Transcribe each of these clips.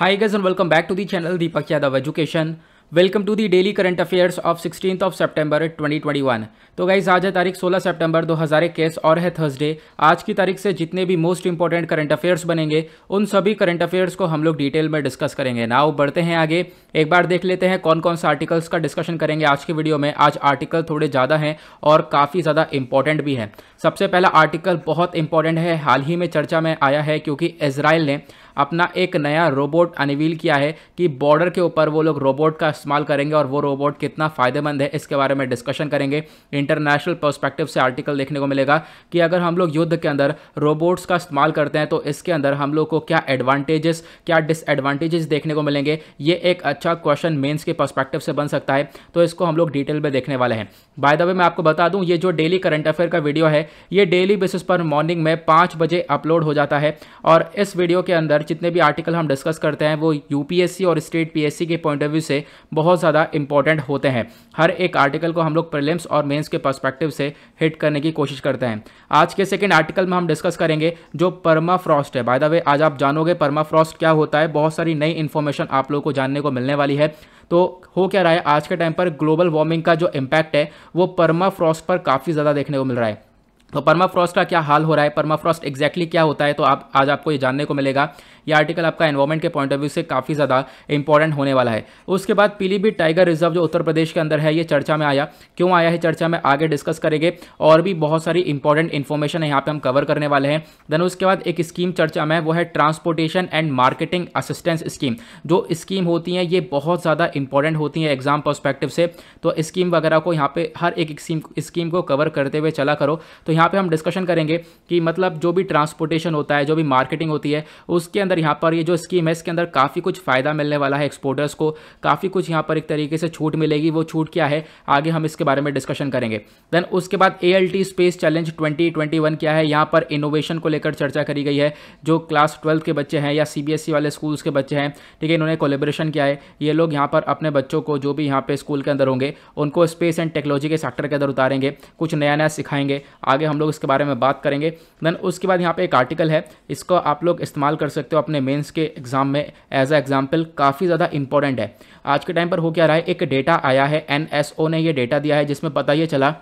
High guys and welcome back to the channel Deepak Yadav education welcome to the daily current affairs of sixteen of सितंबर 2021 तो guys आज है तारीख 16 सितंबर 2021 और है थर्सडे आज की तारीख से जितने भी मोस्ट इंपॉर्टेंट करंट अफेयर्स बनेंगे उन सभी करंट अफेयर्स को हम लोग डिटेल में डिस्कस करेंगे नाउ बढ़ते हैं आगे एक बार देख लेते हैं कौन कौन से आर्टिकल्स का डिस्कशन करेंगे आज के वीडियो में आज आर्टिकल थोड़े ज़्यादा हैं और काफ़ी ज़्यादा इंपॉर्टेंट भी हैं सबसे पहला आर्टिकल बहुत इंपॉर्टेंट है हाल ही में चर्चा में आया है क्योंकि इसराइल ने अपना एक नया रोबोट अनवील किया है कि बॉर्डर के ऊपर वो लोग रोबोट का इस्तेमाल करेंगे और वो रोबोट कितना फ़ायदेमंद है इसके बारे में डिस्कशन करेंगे इंटरनेशनल पर्सपेक्टिव से आर्टिकल देखने को मिलेगा कि अगर हम लोग युद्ध के अंदर रोबोट्स का इस्तेमाल करते हैं तो इसके अंदर हम लोग को क्या एडवांटेजेस क्या डिसएडवांटेजेस देखने को मिलेंगे ये एक अच्छा क्वेश्चन मेन्स के पर्स्पेक्टिव से बन सकता है तो इसको हम लोग डिटेल में देखने वाले हैं बाय द वे मैं आपको बता दूं ये जो डेली करंट अफेयर का वीडियो है ये डेली बेसिस पर मॉर्निंग में पाँच बजे अपलोड हो जाता है और इस वीडियो के अंदर जितने भी आर्टिकल हम डिस्कस करते हैं वो यूपीएससी और स्टेट पीएससी के पॉइंट ऑफ व्यू से बहुत ज़्यादा इंपॉर्टेंट होते हैं हर एक आर्टिकल को हम लोग प्रिलिम्स और मेन्स के परस्पेक्टिव से हिट करने की कोशिश करते हैं आज के सेकेंड आर्टिकल में हम डिस्कस करेंगे जो परमा फ्रॉस्ट है बाय द वे आज आप जानोगे परमा फ्रॉस्ट क्या होता है बहुत सारी नई इन्फॉर्मेशन आप लोगों को जानने को मिलने वाली है तो हो क्या रहा है आज के टाइम पर ग्लोबल वार्मिंग का जो इम्पैक्ट है वो परमा फ्रॉस्ट पर काफ़ी ज़्यादा देखने को मिल रहा है तो परमाफ्रॉस्ट का क्या हाल हो रहा है परमाफ्रॉस्ट एग्जैक्टली क्या होता है तो आप आज आपको ये जानने को मिलेगा ये आर्टिकल आपका एनवायरमेंट के पॉइंट ऑफ व्यू से काफ़ी ज़्यादा इंपॉर्टेंट होने वाला है उसके बाद पीलीभीत टाइगर रिजर्व जो उत्तर प्रदेश के अंदर है ये चर्चा में आया क्यों आया है चर्चा में आगे डिस्कस करेंगे और भी बहुत सारी इंपॉर्टेंट इन्फॉर्मेशन यहाँ पर हम कवर करने वाले हैं देन उसके बाद एक स्कीम चर्चा में वो है transportation and marketing assistance scheme जो स्कीम होती हैं ये बहुत ज़्यादा इंपॉर्टेंट होती हैं एग्जाम परस्पेक्टिव से तो स्कीम वगैरह को यहाँ पे हर एक स्कीम स्कीम को कवर करते हुए चला करो तो यहाँ पे हम डिस्कशन करेंगे कि मतलब जो भी ट्रांसपोर्टेशन होता है जो भी मार्केटिंग होती है उसके अंदर यहाँ पर ये जो स्कीम है इसके अंदर काफ़ी कुछ फ़ायदा मिलने वाला है एक्सपोर्टर्स को काफ़ी कुछ यहाँ पर एक तरीके से छूट मिलेगी वो छूट क्या है आगे हम इसके बारे में डिस्कशन करेंगे देन उसके बाद ए स्पेस चैलेंज ट्वेंटी क्या है यहाँ पर इनोवेशन को लेकर चर्चा करी गई है जो क्लास ट्वेल्थ के बच्चे हैं या सी e वाले स्कूल के बच्चे हैं ठीक है इन्होंने कोलेब्रेशन किया है ये लोग यहाँ पर अपने बच्चों को जो भी यहाँ पे स्कूल के अंदर होंगे उनको स्पेस एंड टेक्नोलॉजी के सेक्टर के अंदर उतारेंगे कुछ नया नया सिखाएंगे आगे हम लोग इसके बारे में बात करेंगे देन उसके बाद यहाँ पे एक आर्टिकल है इसको आप लोग इस्तेमाल कर सकते हो अपने मेंस के एग्जाम में एज अ एग्जाम्पल काफ़ी ज़्यादा इंपॉर्टेंट है आज के टाइम पर हो क्या रहा है एक डेटा आया है एन ने यह डेटा दिया है जिसमें पता ये चला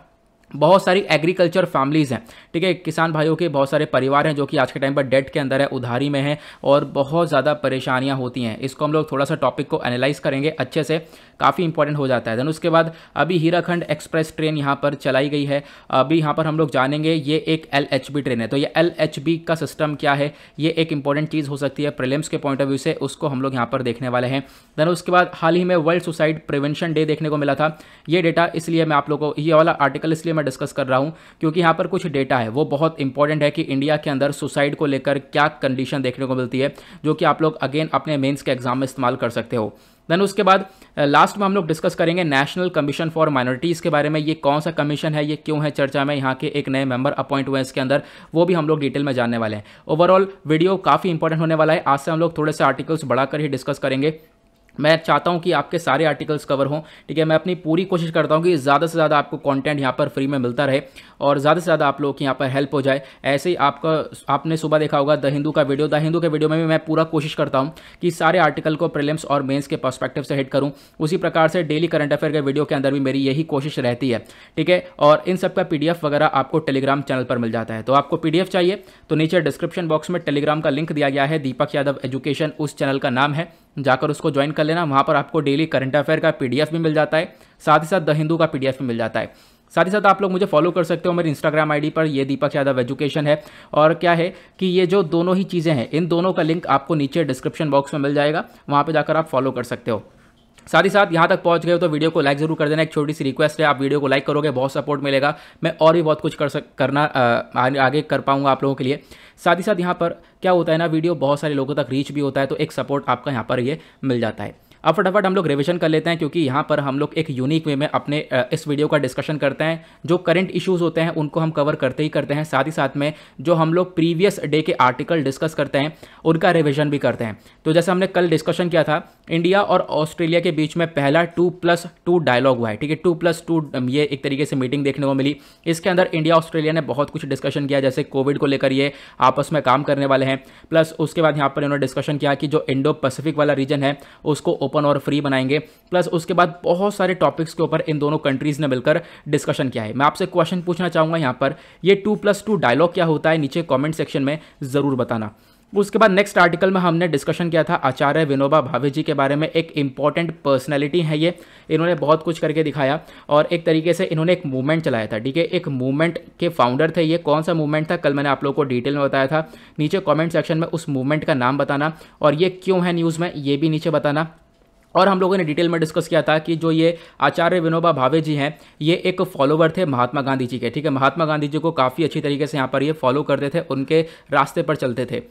बहुत सारी एग्रीकल्चर फैमिलीज़ हैं ठीक है किसान भाइयों के बहुत सारे परिवार हैं जो कि आज के टाइम पर डेट के अंदर है उधारी में है और बहुत ज़्यादा परेशानियां होती हैं इसको हम लोग थोड़ा सा टॉपिक को एनालाइज करेंगे अच्छे से काफ़ी इंपॉर्टेंट हो जाता है देन उसके बाद अभी हीराखंड एक्सप्रेस ट्रेन यहाँ पर चलाई गई है अभी यहाँ पर हम लोग जानेंगे ये एक एल ट्रेन है तो ये एल का सिस्टम क्या है ये एक इंपॉर्टेंट चीज़ हो सकती है प्रिलिम्स के पॉइंट ऑफ व्यू से उसको हम लोग यहाँ पर देखने वाले हैं देन उसके बाद हाल ही में वर्ल्ड सुसाइड प्रिवेंशन डे देखने को मिला था ये डेटा इसलिए मैं आप लोग को ये वाला आर्टिकल इसलिए मैं डिस्कस कर रहा हूँ क्योंकि यहाँ पर कुछ डेटा है वो बहुत इंपॉर्टेंट है कि इंडिया के अंदर सुसाइड को लेकर क्या कंडीशन देखने को मिलती है जो कि आप लोग अगेन अपने मेन्स के एग्जाम में इस्तेमाल कर सकते हो देन उसके बाद लास्ट में हम लोग डिस्कस करेंगे नेशनल कमीशन फॉर माइनॉरिटीज़ के बारे में ये कौन सा कमीशन है ये क्यों है चर्चा में यहाँ के एक नए मेंबर अपॉइंट हुए हैं इसके अंदर वो भी हम लोग डिटेल में जानने वाले हैं ओवरऑल वीडियो काफ़ी इंपॉर्टेंट होने वाला है आज से हम लोग थोड़े से आर्टिकल्स बढ़ाकर ही डिस्कस करेंगे मैं चाहता हूँ कि आपके सारे आर्टिकल्स कवर हों ठीक है मैं अपनी पूरी कोशिश करता हूँ कि ज़्यादा से ज़्यादा आपको कंटेंट यहाँ पर फ्री में मिलता रहे और ज़्यादा से ज़्यादा आप लोगों की यहाँ पर हेल्प हो जाए ऐसे ही आपका आपने सुबह देखा होगा द हिंदू का वीडियो द हिंदू के वीडियो में भी मैं पूरा कोशिश करता हूँ कि सारे आर्टिकल को प्रिलिम्स और मेन्स के परस्पेक्टिव से हिट करूँ उसी प्रकार से डेली करंट अफेयर के वीडियो के अंदर भी मेरी यही कोशिश रहती है ठीक है और इन सब का पी वगैरह आपको टेलीग्राम चैनल पर मिल जाता है तो आपको पी चाहिए तो नीचे डिस्क्रिप्शन बॉक्स में टेलीग्राम का लिंक दिया गया है दीपक यादव एजुकेशन उस चैनल का नाम है जाकर उसको ज्वाइन कर लेना वहाँ पर आपको डेली करंट अफेयर का पी भी मिल जाता है साथ ही साथ द हिंदू का पी भी मिल जाता है साथ ही साथ आप लोग मुझे फॉलो कर सकते हो मेरे इंस्टाग्राम आईडी पर ये दीपक यादव एजुकेशन है और क्या है कि ये जो दोनों ही चीज़ें हैं इन दोनों का लिंक आपको नीचे डिस्क्रिप्शन बॉक्स में मिल जाएगा वहाँ पर जाकर आप फॉलो कर सकते हो साथ ही साथ यहाँ तक पहुँच गए तो वीडियो को लाइक जरूर कर देना एक छोटी सी रिक्वेस्ट है आप वीडियो को लाइक करोगे बहुत सपोर्ट मिलेगा मैं और भी बहुत कुछ कर सक करना आगे कर पाऊँगा आप लोगों के लिए साथ ही साथ यहाँ पर क्या होता है ना वीडियो बहुत सारे लोगों तक रीच भी होता है तो एक सपोर्ट आपका यहाँ पर ये मिल जाता है अब फटाफट हम लोग रिविजन कर लेते हैं क्योंकि यहाँ पर हम लोग एक यूनिक वे में अपने इस वीडियो का डिस्कशन करते हैं जो करंट इशूज़ होते हैं उनको हम कवर करते ही करते हैं साथ ही साथ में जो हम लोग प्रीवियस डे के आर्टिकल डिस्कस करते हैं उनका रिविजन भी करते हैं तो जैसे हमने कल डिस्कशन किया था इंडिया और ऑस्ट्रेलिया के बीच में पहला टू प्लस टू डायलॉग हुआ है ठीक है टू प्लस टू ये एक तरीके से मीटिंग देखने को मिली इसके अंदर इंडिया ऑस्ट्रेलिया ने बहुत कुछ डिस्कशन किया जैसे कोविड को लेकर ये आपस में काम करने वाले हैं प्लस उसके बाद यहाँ पर इन्होंने डिस्कशन किया कि जो इंडो पैसिफिक वाला रीजन है उसको ओपन ओपन और फ्री बनाएंगे प्लस उसके बाद बहुत सारे टॉपिक्स के ऊपर इन दोनों कंट्रीज़ ने मिलकर डिस्कशन किया है मैं आपसे क्वेश्चन पूछना चाहूंगा यहाँ पर ये टू प्लस टू डायलॉग क्या होता है नीचे कॉमेंट सेक्शन में ज़रूर बताना उसके बाद नेक्स्ट आर्टिकल में हमने डिस्कशन किया था आचार्य विनोबा भावे जी के बारे में एक इम्पॉर्टेंट पर्सनैलिटी है ये इन्होंने बहुत कुछ करके दिखाया और एक तरीके से इन्होंने एक मूवमेंट चलाया था ठीक है एक मूवमेंट के फाउंडर थे ये कौन सा मूवमेंट था कल मैंने आप लोगों को डिटेल में बताया था नीचे कॉमेंट सेक्शन में उस मूवमेंट का नाम बताना और ये क्यों है न्यूज़ में ये भी नीचे बताना और हम लोगों ने डिटेल में डिस्कस किया था कि जो ये आचार्य विनोबा भावे जी हैं ये एक फॉलोवर थे महात्मा गांधी जी के ठीक है महात्मा गांधी जी को काफ़ी अच्छी तरीके से यहाँ पर ये फॉलो करते थे उनके रास्ते पर चलते थे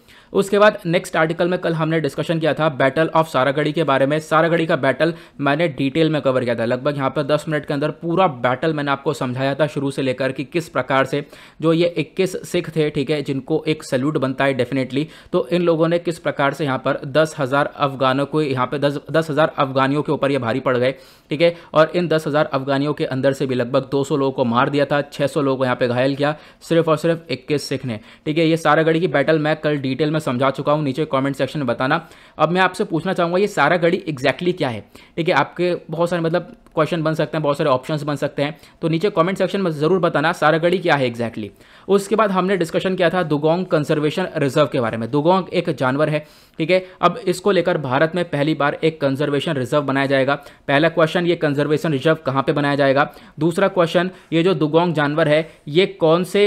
उसके बाद नेक्स्ट आर्टिकल में कल हमने डिस्कशन किया था बैटल ऑफ सारागढ़ी के बारे में सारागढ़ी का बैटल मैंने डिटेल में कवर किया था लगभग यहाँ पर दस मिनट के अंदर पूरा बैटल मैंने आपको समझाया था शुरू से लेकर कि किस प्रकार से जो ये इक्कीस सिख थे ठीक है जिनको एक सल्यूट बनता है डेफिनेटली तो इन लोगों ने किस प्रकार से यहाँ पर दस हज़ार अफगानों को यहाँ पर दस दस हज़ार हज़ार अफगानियों के ऊपर ये भारी पड़ गए ठीक है और इन दस हज़ार अफगानियों के अंदर से भी लगभग 200 लोगों को मार दिया था 600 लोगों को यहाँ पे घायल किया सिर्फ और सिर्फ 21 सिख ने ठीक है ये सारागढ़ी की बैटल मैं कल डिटेल में समझा चुका हूँ नीचे कॉमेंट सेक्शन में बताना अब मैं आपसे पूछना चाहूँगा ये सारागढ़ी एग्जैक्टली क्या है ठीक है आपके बहुत सारे मतलब क्वेश्चन बन सकते हैं बहुत सारे ऑप्शंस बन सकते हैं तो नीचे कमेंट सेक्शन में ज़रूर बताना सारागढ़ी क्या है एक्जैक्टली exactly. उसके बाद हमने डिस्कशन किया था दुगोंग कंजर्वेशन रिजर्व के बारे में दुगोंग एक जानवर है ठीक है अब इसको लेकर भारत में पहली बार एक कंजर्वेशन रिजर्व बनाया जाएगा पहला क्वेश्चन ये कंजर्वेशन रिजर्व कहाँ पर बनाया जाएगा दूसरा क्वेश्चन ये जो दुगोंग जानवर है ये कौन से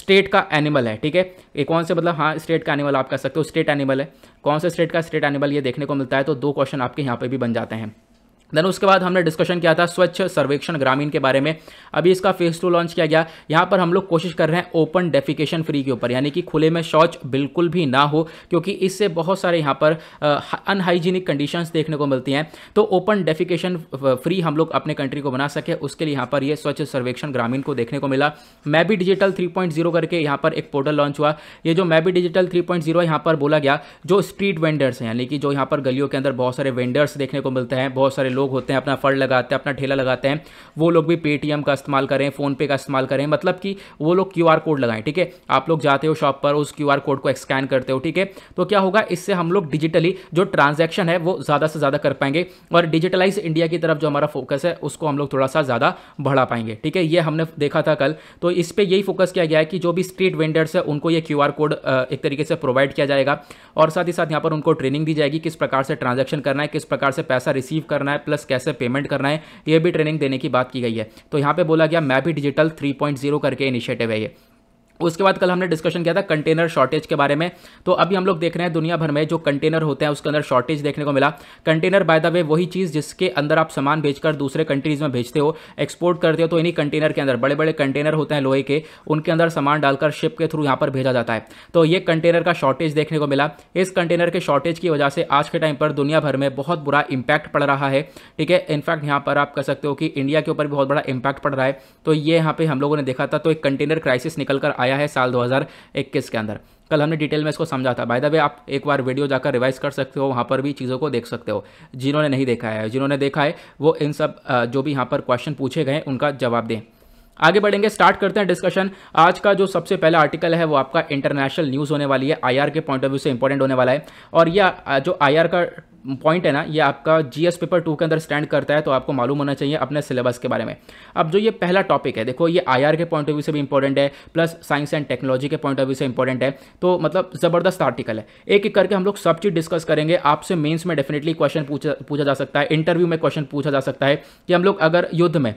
स्टेट का एनिमल है ठीक है ये कौन से मतलब हाँ स्टेट का एनिमल आप कह सकते हो स्टेट एनिमल है कौन से स्टेट का स्टेट एनिमल ये देखने को मिलता है तो दो क्वेश्चन आपके यहाँ पर भी बन जाते हैं देन उसके बाद हमने डिस्कशन किया था स्वच्छ सर्वेक्षण ग्रामीण के बारे में अभी इसका फेज टू लॉन्च किया गया यहाँ पर हम लोग कोशिश कर रहे हैं ओपन डेफिकेशन फ्री के ऊपर यानी कि खुले में शौच बिल्कुल भी ना हो क्योंकि इससे बहुत सारे यहाँ पर अनहाइजीनिक कंडीशन देखने को मिलती हैं तो ओपन डेफिकेशन फ्री हम लोग अपने कंट्री को बना सके उसके लिए यहाँ पर यह स्वच्छ सर्वेक्षण ग्रामीण को देखने को मिला मैबी डिजिटल थ्री करके यहाँ पर एक पोर्टल लॉन्च हुआ ये जो मैं be digital three point zero यहाँ पर बोला गया जो स्ट्रीट वेंडर्स हैं यानी कि जो यहाँ पर गलियों के अंदर बहुत सारे वेंडर्स देखने को मिलते हैं बहुत सारे लोग होते हैं अपना फल लगाते हैं अपना ठेला लगाते हैं वो लोग भी पेटीएम का इस्तेमाल करें फ़ोनपे का इस्तेमाल करें मतलब कि वो लोग क्यू कोड लगाएं ठीक है आप लोग जाते हो शॉप पर उस क्यू कोड को स्कैन करते हो ठीक है तो क्या होगा इससे हम लोग डिजिटली जो ट्रांजेक्शन है वो ज़्यादा से ज़्यादा कर पाएंगे और डिजिटलाइज इंडिया की तरफ जो हमारा फोकस है उसको हम लोग थोड़ा सा ज़्यादा बढ़ा पाएंगे ठीक है ये हमने देखा था कल तो इस पर यही फोकस किया गया है कि जो भी स्ट्रीट वेंडर्स है उनको ये क्यू कोड एक तरीके से प्रोवाइड किया जाएगा और साथ ही साथ यहाँ पर उनको ट्रेनिंग दी जाएगी किस प्रकार से ट्रांजेक्शन करना है किस प्रकार से पैसा रिसीव करना है प्लस कैसे पेमेंट करना है ये भी ट्रेनिंग देने की बात की गई है तो यहाँ पर बोला गया मैं भी डिजिटल थ्री करके इनिशिएटिव है ये उसके बाद कल हमने डिस्कशन किया था कंटेनर शॉर्टेज के बारे में तो अभी हम लोग देख रहे हैं दुनिया भर में जो कंटेनर होते हैं उसके अंदर शॉर्टेज देखने को मिला कंटेनर बाय द वे वही चीज़ जिसके अंदर आप सामान भेजकर दूसरे कंट्रीज़ में भेजते हो एक्सपोर्ट करते हो तो इन्हीं कंटेनर के अंदर बड़े बड़े कंटेनर होते हैं लोहे के उनके अंदर सामान डालकर शिप के थ्रू यहाँ पर भेजा जाता है तो ये कंटेनर का शॉर्टेज देखने को मिला इस कंटेनर के शॉर्टेज की वजह से आज के टाइम पर दुनिया भर में बहुत बुरा इम्पैक्ट पड़ रहा है ठीक है इनफैक्ट यहाँ पर आप कह सकते हो कि इंडिया के ऊपर भी बहुत बड़ा इम्पैक्ट पड़ रहा है तो ये यहाँ पर हम लोगों ने देखा था तो एक कंटेनर क्राइसिस निकल कर आया आया है साल 2021 के अंदर कल हमने डिटेल में इसको समझा था बाय द वे आप एक बार वीडियो जाकर रिवाइज कर सकते हो वहाँ पर भी चीज़ों को देख सकते हो जिन्होंने नहीं देखा है जिन्होंने देखा है वो इन सब जो भी यहाँ पर क्वेश्चन पूछे गए उनका जवाब दें आगे बढ़ेंगे स्टार्ट करते हैं डिस्कशन आज का जो सबसे पहला आर्टिकल है वो आपका इंटरनेशनल न्यूज़ होने वाली है आईआर के पॉइंट ऑफ व्यू से इंपॉर्टेंट होने वाला है और यह जो आईआर का पॉइंट है ना ये आपका जीएस पेपर टू के अंदर स्टैंड करता है तो आपको मालूम होना चाहिए अपने सिलेबस के बारे में अब जो ये पहला टॉपिक है देखो ये आईआर के पॉइंट ऑफ व्यू से भी इंपॉर्टेंट है प्लस साइंस एंड टेक्नोलॉजी के पॉइंट ऑफ व्यू से इंपॉर्टेंट है तो मतलब ज़बरदस्त आर्टिकल है एक एक करके हम लोग सब चीज़ डिस्कस करेंगे आपसे मेन्स में डेफिनेटली क्वेश्चन पूछा पूछा जा सकता है इंटरव्यू में क्वेश्चन पूछा जा सकता है कि हम लोग अगर युद्ध में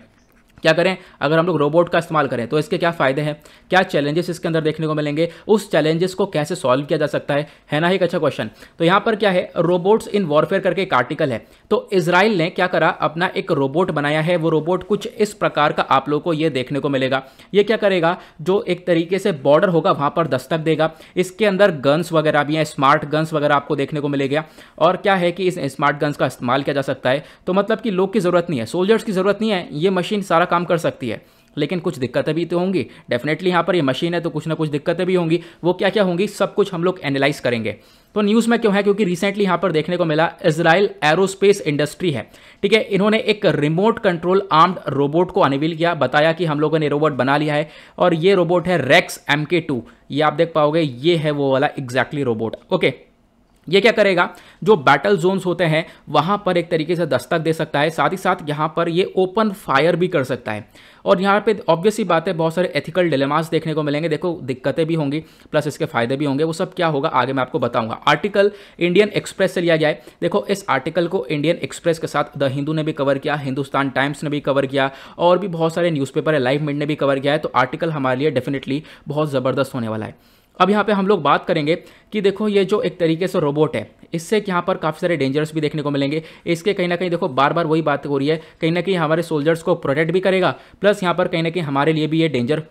क्या करें अगर हम लोग रोबोट का इस्तेमाल करें तो इसके क्या फ़ायदे हैं क्या चैलेंजेस इसके अंदर देखने को मिलेंगे उस चैलेंजेस को कैसे सॉल्व किया जा सकता है है ना एक अच्छा क्वेश्चन तो यहाँ पर क्या है रोबोट्स इन वॉरफेयर करके एक आर्टिकल है तो इसराइल ने क्या करा अपना एक रोबोट बनाया है वो रोबोट कुछ इस प्रकार का आप लोग को ये देखने को मिलेगा ये क्या करेगा जो एक तरीके से बॉर्डर होगा वहाँ पर दस्तक देगा इसके अंदर गन्स वगैरह भी हैं स्मार्ट गन्स वगैरह आपको देखने को मिलेगा और क्या है कि इस स्मार्ट गन्स का इस्तेमाल किया जा सकता है तो मतलब कि लोग की ज़रूरत नहीं है सोल्जर्स की ज़रूरत नहीं है ये मशीन सारा काम कर सकती है लेकिन कुछ दिक्कतें भी तो होंगी डेफिनेटली यहाँ पर ये मशीन है तो कुछ ना कुछ दिक्कतें भी होंगी वो क्या क्या होंगी सब कुछ हम लोग एनालाइज करेंगे तो न्यूज़ में क्यों है क्योंकि रिसेंटली यहाँ पर देखने को मिला इसराइल एरोस्पेस इंडस्ट्री है ठीक है इन्होंने एक रिमोट कंट्रोल आर्म्ड रोबोट को अनिवील किया बताया कि हम लोगों ने रोबोट बना लिया है और ये रोबोट है रेक्स एम ये आप देख पाओगे ये है वो वाला एग्जैक्टली रोबोट ओके ये क्या करेगा जो बैटल जोन्स होते हैं वहाँ पर एक तरीके से दस्तक दे सकता है साथ ही साथ यहाँ पर ये ओपन फायर भी कर सकता है और यहाँ पे ऑब्वियसली बात है बहुत सारे एथिकल डिलेमास देखने को मिलेंगे देखो दिक्कतें भी होंगी प्लस इसके फायदे भी होंगे वो सब क्या होगा आगे मैं आपको बताऊंगा आर्टिकल इंडियन एक्सप्रेस से लिया गया है देखो इस आर्टिकल को इंडियन एक्सप्रेस के साथ द हिंदू ने भी कवर किया हिंदुस्तान टाइम्स ने भी कवर किया और भी बहुत सारे न्यूज़पेपर है लाइव मिड ने भी कवर किया है तो आर्टिकल हमारे लिए डेफिनेटली बहुत ज़बरदस्त होने वाला है अब यहाँ पे हम लोग बात करेंगे कि देखो ये जो एक तरीके से रोबोट है इससे यहाँ पर काफ़ी सारे डेंजर्स भी देखने को मिलेंगे इसके कहीं ना कहीं देखो बार बार वही बात हो रही है कहीं ना कहीं हमारे सोल्जर्स को प्रोटेक्ट भी करेगा प्लस यहाँ पर कहीं ना कहीं हमारे लिए भी ये डेंजर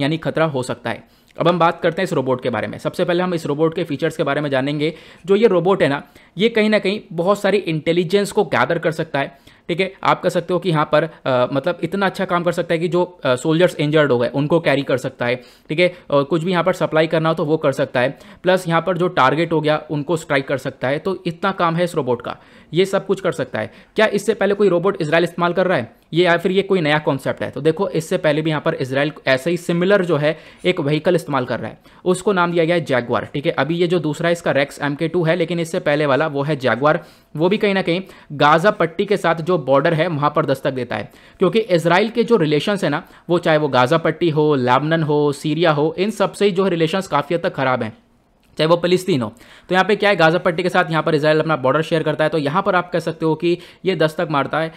यानी खतरा हो सकता है अब हम बात करते हैं इस रोबोट के बारे में सबसे पहले हम इस रोबोट के फीचर्स के बारे में जानेंगे जो ये रोबोट है ना ये कहीं ना कहीं बहुत सारी इंटेलिजेंस को गैदर कर सकता है ठीक है आप कह सकते हो कि यहाँ पर आ, मतलब इतना अच्छा काम कर सकता है कि जो सोल्जर्स इंजर्ड हो गए उनको कैरी कर सकता है ठीक है और कुछ भी यहाँ पर सप्लाई करना हो तो वो कर सकता है प्लस यहाँ पर जो टारगेट हो गया उनको स्ट्राइक कर सकता है तो इतना काम है इस रोबोट का ये सब कुछ कर सकता है क्या इससे पहले कोई रोबोट इसराइल इस्तेमाल कर रहा है ये या फिर ये कोई नया कॉन्सेप्ट है तो देखो इससे पहले भी यहाँ पर इसराइल ऐसे ही सिमिलर जो है एक व्हीकल इस्तेमाल कर रहा है उसको नाम दिया गया है जैगवार ठीक है अभी ये जो दूसरा इसका रेक्स एम के टू है लेकिन इससे पहले वाला वो है जैगवार वो भी कहीं ना कहीं गाजा पट्टी के साथ जो बॉर्डर है वहाँ पर दस्तक देता है क्योंकि इसराइल के जो रिलेशंस है ना वो चाहे वो गाजा पट्टी हो लेबनन हो सीरिया हो इन सबसे ही जो रिलेशन काफ़ी हद तक खराब हैं चाहे वो फलस्तीन हो तो यहाँ पे क्या है गाजा पट्टी के साथ यहाँ पर इसराइल अपना बॉर्डर शेयर करता है तो यहाँ पर आप कह सकते हो कि ये दस्तक मारता है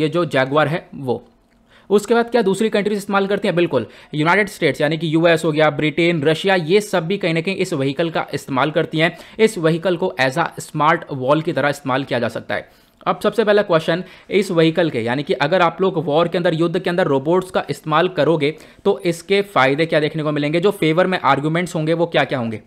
ये जो जैगवार है वो उसके बाद क्या दूसरी कंट्रीज इस्तेमाल करती हैं बिल्कुल यूनाइटेड स्टेट्स यानी कि यूएस हो गया ब्रिटेन रशिया ये सब भी कहीं ना कहीं इस व्हीकल का इस्तेमाल करती हैं इस व्हीकल को एज आ स्मार्ट वॉल की तरह इस्तेमाल किया जा सकता है अब सबसे पहला क्वेश्चन इस व्हीकल के यानी कि अगर आप लोग वॉर के अंदर युद्ध के अंदर रोबोट्स का इस्तेमाल करोगे तो इसके फायदे क्या देखने को मिलेंगे जो फेवर में आर्ग्यूमेंट्स होंगे वो क्या क्या होंगे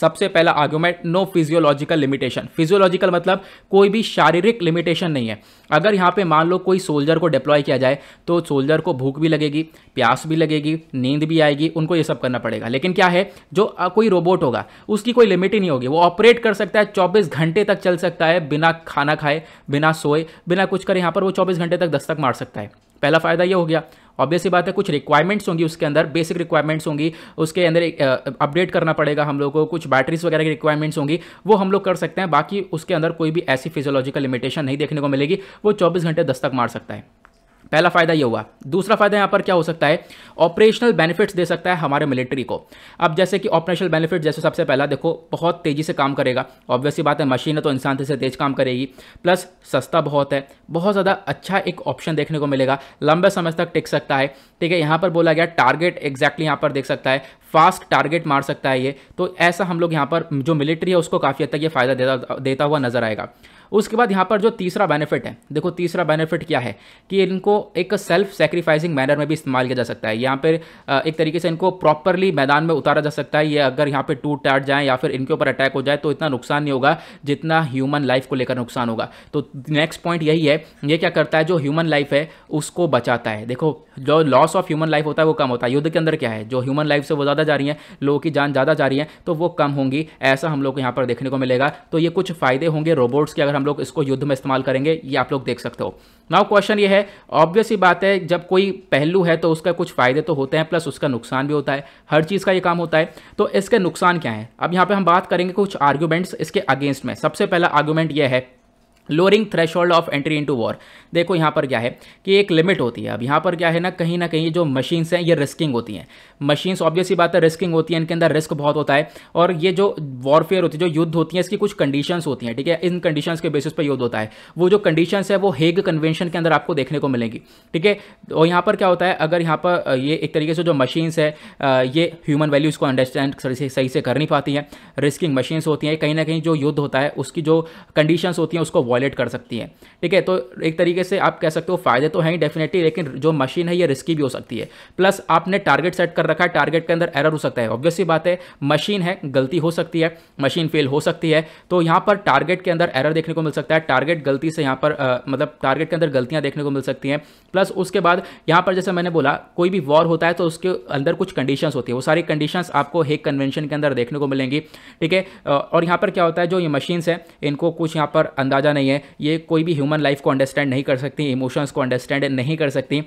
सबसे पहला argument no physiological limitation physiological मतलब कोई भी शारीरिक लिमिटेशन नहीं है अगर यहाँ पे मान लो कोई सोल्जर को डिप्लॉय किया जाए तो सोल्जर को भूख भी लगेगी प्यास भी लगेगी नींद भी आएगी उनको ये सब करना पड़ेगा लेकिन क्या है जो कोई रोबोट होगा उसकी कोई लिमिट ही नहीं होगी वो ऑपरेट कर सकता है चौबीस घंटे तक चल सकता है बिना खाना खाए बिना सोए बिना कुछ करे यहाँ पर वो चौबीस घंटे तक दस्तक मार सकता है पहला फ़ायदा ये हो गया ऑब्वियस ही बात है कुछ रिक्वायरमेंट्स होंगी उसके अंदर बेसिक रिक्वायरमेंट्स होंगी उसके अंदर अपडेट करना पड़ेगा हम लोग को कुछ बैटरीज वगैरह की रिक्वायरमेंट्स होंगी वो हम लोग कर सकते हैं बाकी उसके अंदर कोई भी ऐसी फिजियोलॉजिकल लिमिटेशन नहीं देखने को मिलेगी वो चौबीस घंटे दस तक मार सकता है पहला फायदा ये हुआ दूसरा फायदा यहाँ पर क्या हो सकता है ऑपरेशनल बेनिफिट्स दे सकता है हमारे मिलिट्री को अब जैसे कि ऑपरेशनल बेनिफिट जैसे सबसे पहला देखो बहुत तेजी से काम करेगा ऑब्वियसली बात है मशीन है तो इंसान से तेज काम करेगी प्लस सस्ता बहुत है बहुत ज़्यादा अच्छा एक ऑप्शन देखने को मिलेगा लंबे समय तक टिक सकता है ठीक है यहाँ पर बोला गया टारगेट एग्जैक्टली यहाँ पर देख सकता है फास्ट टारगेट मार सकता है ये तो ऐसा हम लोग यहाँ पर जो मिलिट्री है उसको काफ़ी हद तक ये फायदा देता देता हुआ नजर आएगा उसके बाद यहाँ पर जो तीसरा बेनिफिट है देखो तीसरा बेनिफिट क्या है कि इनको एक सेल्फ सेक्रीफाइसिंग मैनर में भी इस्तेमाल किया जा सकता है यहाँ पर एक तरीके से इनको प्रॉपरली मैदान में उतारा जा सकता है ये अगर यहाँ पर टूट टाट जाए या फिर इनके ऊपर अटैक हो जाए तो इतना नुकसान नहीं होगा जितना ह्यूमन लाइफ को लेकर नुकसान होगा तो नेक्स्ट पॉइंट यही है ये क्या करता है जो ह्यूमन लाइफ है उसको बचाता है देखो जो लॉस ऑफ ह्यूमन लाइफ होता है वो कम होता है युद्ध के अंदर क्या है जो ह्यूमन लाइफ से वो ज़्यादा जा रही है लोगों की जान ज़्यादा जा रही है तो वो कम होंगी ऐसा हम लोग को यहाँ पर देखने को मिलेगा तो ये कुछ फायदे होंगे रोबोट्स के अगर हम लोग इसको युद्ध में इस्तेमाल करेंगे ये आप लोग देख सकते हो नाउ क्वेश्चन ये है ऑब्वियस ही बात है जब कोई पहलू है तो उसका कुछ फ़ायदे तो होते हैं प्लस उसका नुकसान भी होता है हर चीज़ का ये काम होता है तो इसके नुकसान क्या है अब यहाँ पे हम बात करेंगे कुछ आर्ग्यूमेंट्स इसके अगेंस्ट में सबसे पहला आर्ग्यूमेंट यह है lowering hold of entry into war देखो यहाँ पर क्या है कि एक लिमिट होती है अब यहाँ पर क्या है ना कहीं ना कहीं जो मशीन्स हैं ये रिस्किंग होती हैं मशीन्स ऑब्वियस ही बात है रिस्किंग होती है इनके अंदर रिस्क बहुत होता है और ये जो वॉरफेयर होती है जो युद्ध होती है इसकी कुछ कंडीशंस होती हैं ठीक है इन कंडीशंस के बेसिस पर युद्ध होता है वो जो कंडीशंस है वो हेग कन्वेंशन के अंदर आपको देखने को मिलेंगी ठीक है और यहाँ पर क्या होता है अगर यहाँ पर ये एक तरीके से जो मशीन्स है ये ह्यूमन वैल्यूज़ को अंडरस्टैंड सही से कर नहीं पाती हैं रिस्किंग मशीन्स होती हैं कहीं ना कहीं जो युद्ध होता है उसकी जो कंडीशन होती हैं उसको वॉलेट कर सकती हैं ठीक है तो एक तरीके से आप कह सकते हो फायदे तो हैं ही डेफिनेटली लेकिन जो मशीन है ये रिस्की भी हो सकती है प्लस आपने टारगेट सेट कर रखा है टारगेट के अंदर एरर हो सकता है ऑब्वियसली बात है मशीन है गलती हो सकती है मशीन फेल हो सकती है तो यहाँ पर टारगेट के अंदर एरर देखने को मिल सकता है टारगेट गलती से यहाँ पर मतलब टारगेट के अंदर गलतियाँ देखने को मिल सकती हैं प्लस उसके बाद यहाँ पर जैसे मैंने बोला कोई भी वॉर होता है तो उसके अंदर कुछ कंडीशंस होती है वो सारी कंडीशंस आपको हेक कन्वेंशन के अंदर देखने को मिलेंगी ठीक है और यहाँ पर क्या होता है जो ये मशीन्स हैं इनको कुछ यहाँ पर अंदाजा नहीं नहीं है ये कोई भी ह्यूमन लाइफ को अंडरस्टैंड नहीं कर सकती इमोशंस को अंडरस्टैंड नहीं कर सकती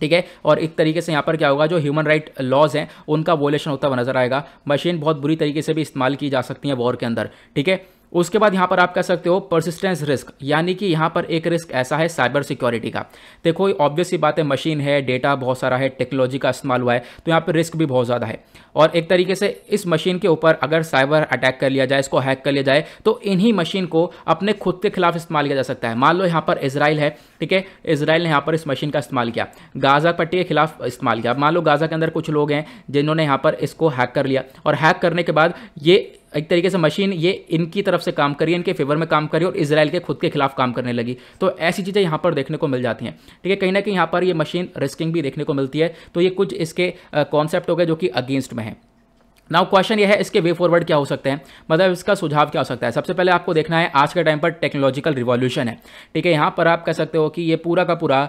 ठीक है और एक तरीके से यहाँ पर क्या होगा जो ह्यूमन राइट लॉज हैं उनका वोलेशन होता हुआ नजर आएगा मशीन बहुत बुरी तरीके से भी इस्तेमाल की जा सकती है वॉर के अंदर ठीक है उसके बाद यहाँ पर आप कह सकते हो परसिस्टेंस रिस्क यानी कि यहाँ पर एक रिस्क ऐसा है साइबर सिक्योरिटी का देखो ऑब्वियस ही बात है मशीन है डेटा बहुत सारा है टेक्नोलॉजी का इस्तेमाल हुआ है तो यहाँ पर रिस्क भी बहुत ज़्यादा है और एक तरीके से इस मशीन के ऊपर अगर साइबर अटैक कर लिया जाए इसको हैक कर लिया जाए तो इन्हीं मशीन को अपने खुद के खिलाफ इस्तेमाल किया जा सकता है मान लो यहाँ पर इसराइल है ठीक है इसराइल ने यहाँ पर इस मशीन का इस्तेमाल किया गाजा पट्टी के खिलाफ इस्तेमाल किया मान लो गाजा के अंदर कुछ लोग हैं जिन्होंने यहाँ पर इसको हैक कर लिया और हैक करने के बाद ये एक तरीके से मशीन ये इनकी तरफ से काम करी इनके फेवर में काम करी और इसराइल के खुद के खिलाफ काम करने लगी तो ऐसी चीज़ें यहाँ पर देखने को मिल जाती हैं ठीक है कहीं ना कहीं यहाँ पर ये मशीन रिस्किंग भी देखने को मिलती है तो ये कुछ इसके कॉन्सेप्ट हो गए जो कि अगेंस्ट में है नाउ क्वेश्चन ये है इसके वे फॉरवर्ड क्या हो सकते हैं मतलब इसका सुझाव क्या हो सकता है सबसे पहले आपको देखना है आज के टाइम पर टेक्नोलॉजिकल रिवॉल्यूशन है ठीक है यहाँ पर आप कह सकते हो कि ये पूरा का पूरा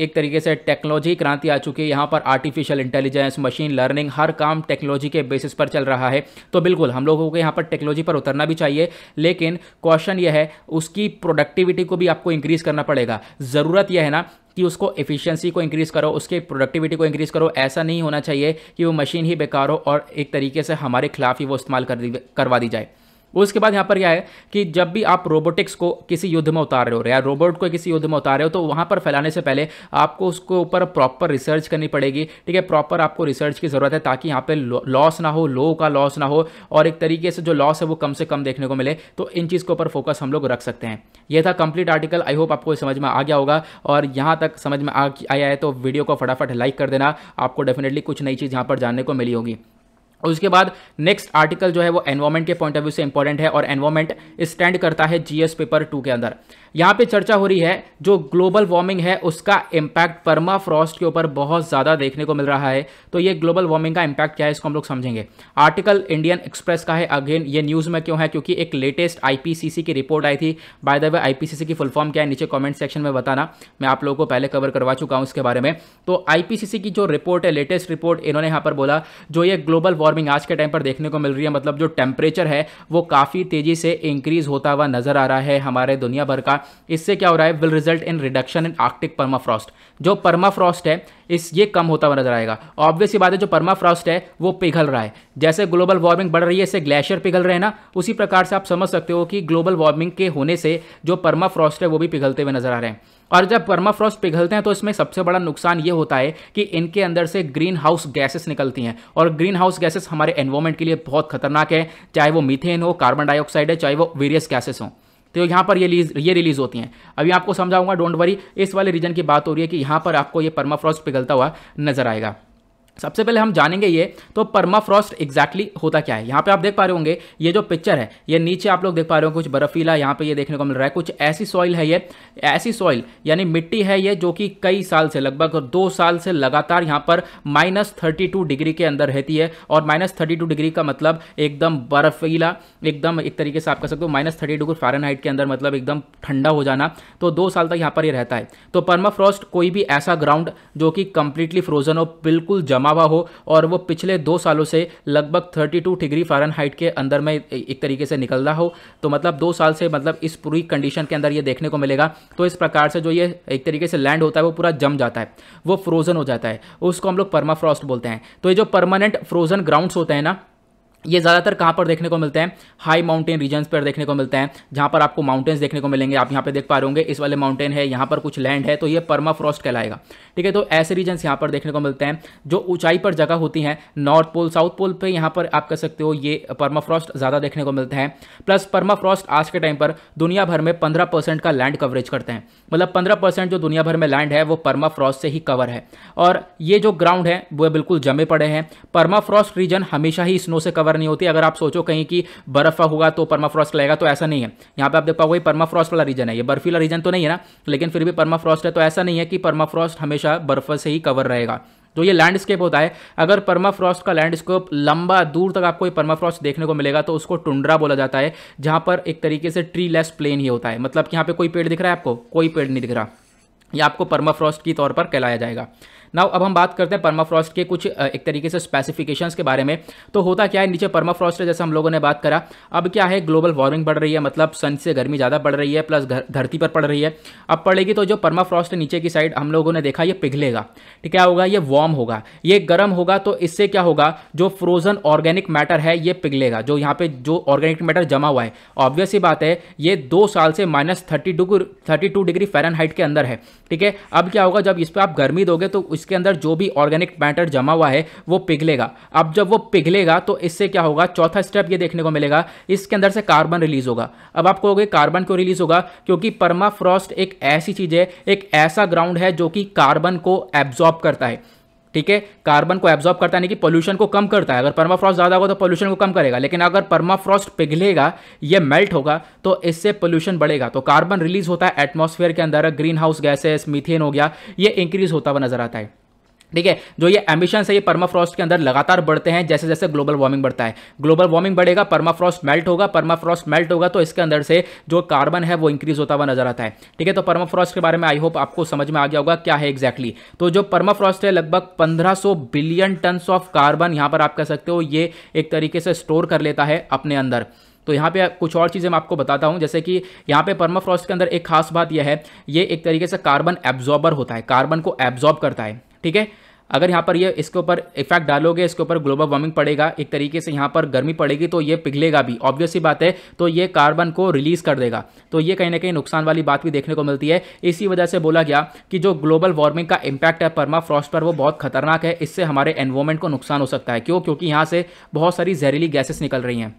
एक तरीके से टेक्नोलॉजी क्रांति आ चुकी है यहाँ पर आर्टिफिशियल इंटेलिजेंस मशीन लर्निंग हर काम टेक्नोलॉजी के बेसिस पर चल रहा है तो बिल्कुल हम लोगों को यहाँ पर टेक्नोलॉजी पर उतरना भी चाहिए लेकिन क्वेश्चन यह है उसकी प्रोडक्टिविटी को भी आपको इंक्रीज़ करना पड़ेगा ज़रूरत यह है ना कि उसको एफिशिएंसी को इंक्रीज़ करो उसके प्रोडक्टिविटी को इंक्रीज़ करो ऐसा नहीं होना चाहिए कि वो मशीन ही बेकार हो और एक तरीके से हमारे खिलाफ ही वो इस्तेमाल कर करवा दी जाए वो उसके बाद यहाँ पर क्या है कि जब भी आप रोबोटिक्स को किसी युद्ध में उतार रहे हो या रोबोट को किसी युद्ध में उतार रहे हो तो वहाँ पर फैलाने से पहले आपको उसके ऊपर प्रॉपर रिसर्च करनी पड़ेगी ठीक है प्रॉपर आपको रिसर्च की ज़रूरत है ताकि यहाँ पर लॉस ना हो लोगों का लॉस ना हो और एक तरीके से जो लॉस है वो कम से कम देखने को मिले तो इन चीज़ के ऊपर फोकस हम लोग रख सकते हैं यह था कंप्लीट आर्टिकल आई होप आपको समझ में आ गया होगा और यहाँ तक समझ में आया है तो वीडियो को फटाफट लाइक कर देना आपको डेफिनेटली कुछ नई चीज़ यहाँ पर जानने को मिली होगी और उसके बाद नेक्स्ट आर्टिकल जो है वो एनवायरमेंट के पॉइंट ऑफ व्यू से इंपॉर्टेंट है और एनवायरमेंट स्टैंड करता है जीएस पेपर टू के अंदर यहाँ पे चर्चा हो रही है जो ग्लोबल वार्मिंग है उसका इम्पैक्ट परमा फ्रॉस्ट के ऊपर बहुत ज़्यादा देखने को मिल रहा है तो ये ग्लोबल वार्मिंग का इम्पैक्ट क्या है इसको हम लोग समझेंगे आर्टिकल इंडियन एक्सप्रेस का है अगेन ये न्यूज़ में क्यों है क्योंकि एक लेटेस्ट आईपीसीसी की रिपोर्ट आई थी बाय द वे आईपीसीसी की फुल फॉर्म क्या है नीचे कॉमेंट सेक्शन में बताना मैं आप लोगों को पहले कवर करवा चुका हूँ इसके बारे में तो आई की जो रिपोर्ट है लेटेस्ट रिपोर्ट इन्होंने यहाँ पर बोला जो ये ग्लोबल वार्मिंग आज के टाइम पर देखने को मिल रही है मतलब जो टेम्परेचर है वो काफ़ी तेज़ी से इंक्रीज़ होता हुआ नज़र आ रहा है हमारे दुनिया भर का इससे क्या हो रहा है will result in reduction in arctic permafrost जो परमाफ्रॉस्ट है इस ये कम होता हुआ नजर आएगा ऑब्वियस बात है जो परमाफ्रॉस्ट है वो पिघल रहा है जैसे ग्लोबल वार्मिंग बढ़ रही है इससे ग्लेशियर पिघल रहे हैं ना उसी प्रकार से आप समझ सकते हो कि ग्लोबल वार्मिंग के होने से जो परमाफ्रॉस्ट है वो भी पिघलते हुए नजर आ रहे हैं और जब परमाफ्रॉस्ट पिघलते हैं तो इसमें सबसे बड़ा नुकसान ये होता है कि इनके अंदर से ग्रीन हाउस गैसेस निकलती हैं और ग्रीन हाउस गैसेस हमारे एनवायरमेंट के लिए बहुत खतरनाक है चाहे वो मीथेन हो कार्बन डाइऑक्साइड है चाहे वो वेरियस गैसेस हों तो यहाँ पर ये रिलीज ये रिलीज़ होती हैं अभी आपको समझाऊंगा डोंट वरी इस वाले रीजन की बात हो रही है कि यहाँ पर आपको ये परमाफ्रॉस्ट पिघलता हुआ नजर आएगा सबसे पहले हम जानेंगे ये तो परमाफ्रॉस्ट एग्जैक्टली होता क्या है यहाँ पे आप देख पा रहे होंगे ये जो पिक्चर है ये नीचे आप लोग देख पा रहे हो कुछ बर्फीला यहाँ पे ये देखने को मिल रहा है कुछ ऐसी सॉइल है ये ऐसी सॉइल यानी मिट्टी है ये जो कि कई साल से लगभग दो साल से लगातार यहाँ पर माइनस थर्टी टू डिग्री के अंदर रहती है और माइनस थर्टी टू डिग्री का मतलब एकदम बर्फीला एकदम एक तरीके से आप कह सकते हो माइनस थर्टी डिग्री के अंदर मतलब एकदम ठंडा हो जाना तो दो साल तक यहाँ पर ये रहता है तो परमाफ्रॉस्ट कोई भी ऐसा ग्राउंड जो कि कंप्लीटली फ्रोजन हो बिल्कुल जम जमा हुआ हो और वो पिछले दो सालों से लगभग 32 डिग्री फारेनहाइट के अंदर में एक तरीके से निकल रहा हो तो मतलब दो साल से मतलब इस पूरी कंडीशन के अंदर ये देखने को मिलेगा तो इस प्रकार से जो ये एक तरीके से लैंड होता है वो पूरा जम जाता है वो फ्रोज़न हो जाता है उसको हम लोग परमाफ्रॉस्ट बोलते हैं तो ये जो परमानेंट फ्रोज़न ग्राउंड्स होते हैं ना ये ज़्यादातर कहाँ पर देखने को मिलते हैं हाई माउंटेन रीजन्स पर देखने को मिलते हैं जहाँ पर आपको माउंटेन्स देखने को मिलेंगे आप यहाँ पे देख पा रहे होंगे इस वाले माउंटेन है यहाँ पर कुछ लैंड है तो ये परमा फ्रॉस्ट कहलाएगा ठीक है तो ऐसे रीजन्स यहाँ पर देखने को मिलते हैं जो ऊंचाई पर जगह होती हैं नॉर्थ पोल साउथ पोल पर यहाँ पर आप कह सकते हो ये परमा फ्रॉस्ट ज़्यादा देखने को मिलता है प्लस परमा फ्रॉस्ट आज के टाइम पर दुनिया भर में पंद्रह का लैंड कवरेज करते हैं मतलब पंद्रह जो दुनिया भर में लैंड है वो परमा फ्रॉस्ट से ही कवर है और ये जो ग्राउंड है वो बिल्कुल जमे पड़े हैं परमा फ्रॉस्ट रीजन हमेशा ही स्नो से कवर कवर नहीं होती अगर आप सोचो कहीं की बर्फ होगा तो परमाफ्रॉस्ट लगेगा तो ऐसा नहीं है यहाँ पे आप देख पाओगे परमाफ्रॉस्ट वाला रीजन है ये बर्फीला रीजन तो नहीं है ना लेकिन फिर भी परमाफ्रॉस्ट है तो ऐसा नहीं है कि परमाफ्रॉस्ट हमेशा बर्फ से ही कवर रहेगा जो तो ये लैंडस्केप होता है अगर परमाफ्रॉस्ट का लैंडस्केप लंबा दूर तक आपको ये परमाफ्रॉस्ट देखने को मिलेगा तो उसको टुंड्रा बोला जाता है जहां पर एक तरीके से ट्री लेस प्लेन ही होता है मतलब कि यहाँ पे कोई पेड़ दिख रहा है आपको कोई पेड़ नहीं दिख रहा ये आपको परमाफ्रॉस्ट की तौर पर कहलाया जाएगा नाउ अब हम बात करते हैं परमाफ्रॉस्ट के कुछ एक तरीके से स्पेसिफिकेशंस के बारे में तो होता क्या है नीचे परमाफ्रॉस्ट है जैसे हम लोगों ने बात करा अब क्या है ग्लोबल वार्मिंग बढ़ रही है मतलब सन से गर्मी ज़्यादा बढ़ रही है प्लस धरती पर पड़ रही है अब पड़ेगी तो जो परमाफ्रॉस्ट नीचे की साइड हम लोगों ने देखा ये पिघलेगा ठीक क्या होगा ये वार्म होगा ये गर्म होगा तो इससे क्या होगा जो फ्रोजन ऑर्गेनिक मैटर है ये पिघलेगा जो यहाँ पे जो ऑर्गेनिक मैटर जमा हुआ है ऑब्वियस ही बात है ये दो साल से minus thirty degree thirty two degree fahrenheit के अंदर है ठीक है अब क्या होगा जब इस पर आप गर्मी दोगे तो इसके अंदर जो भी ऑर्गेनिक मैटर जमा हुआ है वो पिघलेगा अब जब वो पिघलेगा तो इससे क्या होगा चौथा स्टेप ये देखने को मिलेगा इसके अंदर से कार्बन रिलीज होगा अब आप कहोगे कार्बन क्यों रिलीज होगा क्योंकि परमाफ्रॉस्ट एक ऐसी चीज है एक ऐसा ग्राउंड है जो कि कार्बन को एब्जॉर्ब करता है ठीक है कार्बन को एब्जॉर्ब करता है यानी कि पोल्यूशन को कम करता है अगर परमाफ्रॉस्ट ज़्यादा होगा तो पोल्यूशन को कम करेगा लेकिन अगर परमाफ्रॉस्ट पिघलेगा ये मेल्ट होगा तो इससे पोल्यूशन बढ़ेगा तो कार्बन रिलीज होता है एटमॉस्फेयर के अंदर ग्रीन हाउस गैसेस मीथेन हो गया ये इंक्रीज होता हुआ नजर आता है ठीक है जो ये एम्बिशंस है ये परमाफ्रॉस्ट के अंदर लगातार बढ़ते हैं जैसे जैसे ग्लोबल वार्मिंग बढ़ता है ग्लोबल वार्मिंग बढ़ेगा परमाफ्रॉस्ट मेल्ट होगा परमाफ्रॉस्ट मेल्ट होगा तो इसके अंदर से जो कार्बन है वो इंक्रीज होता हुआ नजर आता है ठीक है तो परमाफ्रॉस्ट के बारे में आई होप आपको समझ में आ गया होगा क्या है एग्जैक्टली exactly. तो जो परमाफ्रॉस्ट है लगभग पंद्रह बिलियन टनस ऑफ कार्बन यहां पर आप कह सकते हो ये एक तरीके से स्टोर कर लेता है अपने अंदर तो यहाँ पे कुछ और चीज़ें मैं आपको बताता हूँ जैसे कि यहाँ पे परमाफ्रॉस्ट के अंदर एक खास बात यह है ये एक तरीके से कार्बन एब्जॉर्बर होता है कार्बन को एब्जॉर्ब करता है ठीक है अगर यहाँ पर ये इसके ऊपर इफेक्ट डालोगे इसके ऊपर ग्लोबल वार्मिंग पड़ेगा एक तरीके से यहाँ पर गर्मी पड़ेगी तो ये पिघलेगा भी ऑब्वियसली बात है तो ये कार्बन को रिलीज कर देगा तो ये कहीं ना कहीं नुकसान वाली बात भी देखने को मिलती है इसी वजह से बोला गया कि जो ग्लोबल वार्मिंग का इम्पैक्ट है परमा फ्रॉस्ट पर वो बहुत खतरनाक है इससे हमारे एनवायरमेंट को नुकसान हो सकता है क्यों क्योंकि यहाँ से बहुत सारी जहरीली गैसेस निकल रही हैं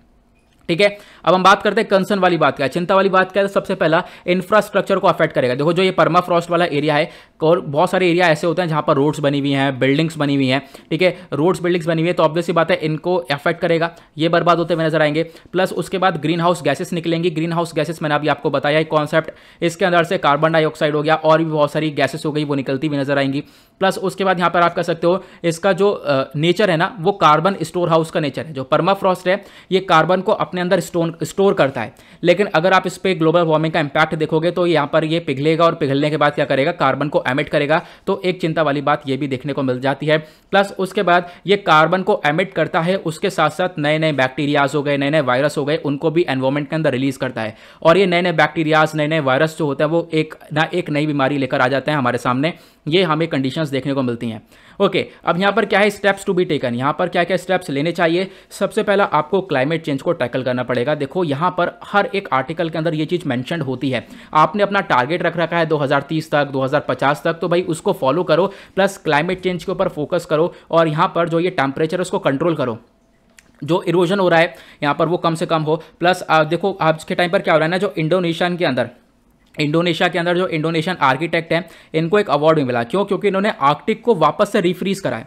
ठीक है अब हम बात करते हैं कंसर्न वाली बात क्या है चिंता वाली बात क्या है तो सबसे पहला इंफ्रास्ट्रक्चर को अफेक्ट करेगा देखो जो ये परमा फ्रॉस्ट वाला एरिया है और बहुत सारे एरिया ऐसे होते हैं जहाँ पर रोड्स बनी हुई हैं बिल्डिंग्स बनी हुई हैं ठीक है रोड्स बिल्डिंग्स बनी हुई है तो ऑब्वियसली बात है इनको अफेक्ट करेगा ये बर्बाद होते हुए नजर आएंगे प्लस उसके बाद ग्रीन हाउस गैसेस निकलेंगी ग्रीन हाउस गैसेस मैंने अभी आपको बताया एक कॉन्सेप्ट इसके अंदर से कार्बन डाइऑक्साइड हो गया और भी बहुत सारी गैसेस हो गई वो निकलती हुई नजर आएंगी प्लस उसके बाद यहाँ पर आप कह सकते हो इसका जो नेचर है ना वो कार्बन स्टोर हाउस का नेचर है जो परमा फ्रॉस्ट है ये कार्बन को अपने अंदर स्टोन स्टोर करता है लेकिन अगर आप इस पर ग्लोबल वार्मिंग का इंपैक्ट देखोगे तो यहाँ पर ये पिघलेगा और पिघलने के बाद क्या करेगा कार्बन को एमिट करेगा तो एक चिंता वाली बात ये भी देखने को मिल जाती है प्लस उसके बाद ये कार्बन को एमिट करता है उसके साथ साथ नए नए बैक्टीरियाज हो गए नए नए वायरस हो गए उनको भी एनवायरमेंट के अंदर रिलीज करता है और ये नए नए बैक्टीरियाज नए नए वायरस जो होते हैं वो एक ना एक नई बीमारी लेकर आ जाते हैं हमारे सामने ये हमें कंडीशंस देखने को मिलती हैं ओके अब यहाँ पर क्या है स्टेप्स टू बी टेकन यहाँ पर क्या क्या स्टेप्स लेने चाहिए सबसे पहला आपको क्लाइमेट चेंज को टैकल करना पड़ेगा देखो यहाँ पर हर एक आर्टिकल के अंदर ये चीज़ मैंशन होती है आपने अपना टारगेट रख रखा है 2030 तक 2050 तक तो भाई उसको फॉलो करो प्लस क्लाइमेट चेंज के ऊपर फोकस करो और यहाँ पर जो ये टेम्परेचर उसको कंट्रोल करो जो इरोजन हो रहा है यहाँ पर वो कम से कम हो प्लस आ, देखो आज के टाइम पर क्या हो रहा है ना जो इंडोनेशियन के अंदर इंडोनेशिया के अंदर जो इंडोनेशियन आर्किटेक्ट हैं इनको एक अवार्ड भी मिला क्यों क्योंकि इन्होंने आर्कटिक को वापस से रिफ्रीज कराया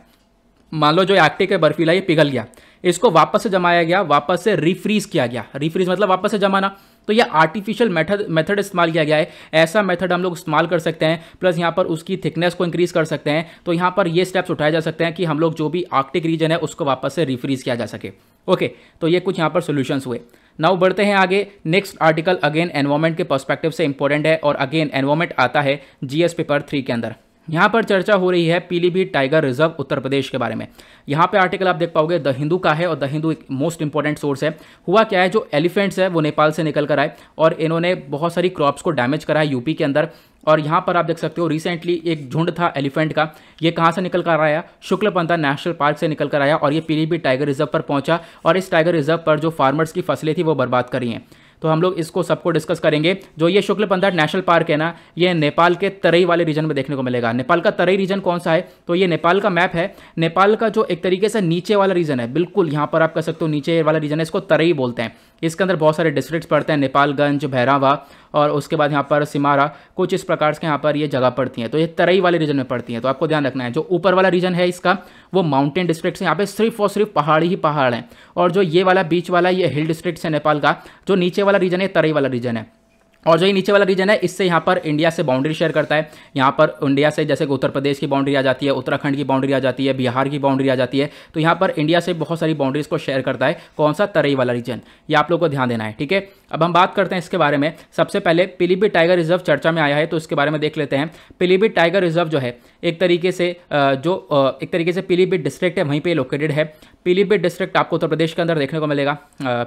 मान लो जो आर्कटिक है बर्फीला ये पिघल गया इसको वापस से जमाया गया वापस से रिफ्रीज किया गया रिफ्रीज मतलब वापस से जमाना तो ये आर्टिफिशियल मेथड मेथड इस्तेमाल किया गया है ऐसा मेथड हम लोग इस्तेमाल कर सकते हैं प्लस यहाँ पर उसकी थिकनेस को इंक्रीज कर सकते हैं तो यहाँ पर ये स्टेप्स उठाए जा सकते हैं कि हम लोग जो भी आर्कटिक रीजन है उसको वापस से रिफ्रीज किया जा सके ओके तो ये कुछ यहाँ पर सोल्यूशंस हुए नाउ बढ़ते हैं आगे नेक्स्ट आर्टिकल अगेन एनवायरमेंट के पर्सपेक्टिव से इंपॉर्टेंट है और अगेन एनवायरमेंट आता है जीएस पेपर थ्री के अंदर यहाँ पर चर्चा हो रही है पीलीभीत टाइगर रिजर्व उत्तर प्रदेश के बारे में यहाँ पे आर्टिकल आप देख पाओगे द हिंदू का है और द हिंदू एक मोस्ट इंपॉर्टेंट सोर्स है हुआ क्या है जो एलिफेंट्स है वो नेपाल से निकल कर आए और इन्होंने बहुत सारी क्रॉप्स को डैमेज करा है यूपी के अंदर और यहाँ पर आप देख सकते हो रिसेंटली एक झुंड था एलिफेंट का ये कहाँ से निकल कर आया शुक्लपंथा नेशनल पार्क से निकल कर आया और ये पीलीभीत टाइगर रिजर्व पर पहुंचा और इस टाइगर रिजर्व पर जो फार्मर्स की फसलें थी वो बर्बाद करी हैं तो हम लोग इसको सबको डिस्कस करेंगे जो ये शुक्ल पंथाट नेशनल पार्क है ना ये नेपाल के तरई वाले रीजन में देखने को मिलेगा नेपाल का तरई रीजन कौन सा है तो ये नेपाल का मैप है नेपाल का जो एक तरीके से नीचे वाला रीजन है बिल्कुल यहाँ पर आप कह सकते हो नीचे वाला रीजन है इसको तरई बोलते हैं इसके अंदर बहुत सारे डिस्ट्रिक्ट पड़ते हैं नेपालगंज भैरावा और उसके बाद यहाँ पर सिमारा कुछ इस प्रकार से यहाँ पर ये जगह पड़ती हैं तो ये तरई वाले रीजन में पड़ती हैं तो आपको ध्यान रखना है जो ऊपर वाला रीजन है इसका वो माउंटेन डिस्ट्रिक्ट यहाँ पे सिर्फ और सिर्फ पहाड़ी ही पहाड़ हैं और जो ये वाला बीच वाला ये हिल डिस्ट्रिक्ट है नेपाल का जो नीचे वाला रीजन है तरई वाला रीजन है और जो ये नीचे वाला रीजन है इससे यहाँ पर इंडिया से बाउंड्री शेयर करता है यहाँ पर इंडिया से जैसे उत्तर प्रदेश की बाउंड्री आ जाती है उत्तराखंड की बाउंड्री आ जाती है बिहार की बाउंड्री आ जाती है तो यहाँ पर इंडिया से बहुत सारी बाउंड्रीज को शेयर करता है कौन सा तरई वाला रीजन ये आप लोग को ध्यान देना है ठीक है अब हम बात करते हैं इसके बारे में सबसे पहले पीलीबी टाइगर रिजर्व चर्चा में आया है तो इसके बारे में देख लेते हैं पीलीबी टाइगर रिजर्व जो है एक तरीके से जो एक तरीके से पीलीभीत डिस्ट्रिक्ट है वहीं पे लोकेटेड है पीलीभीत डिस्ट्रिक्ट आपको उत्तर प्रदेश के अंदर देखने को मिलेगा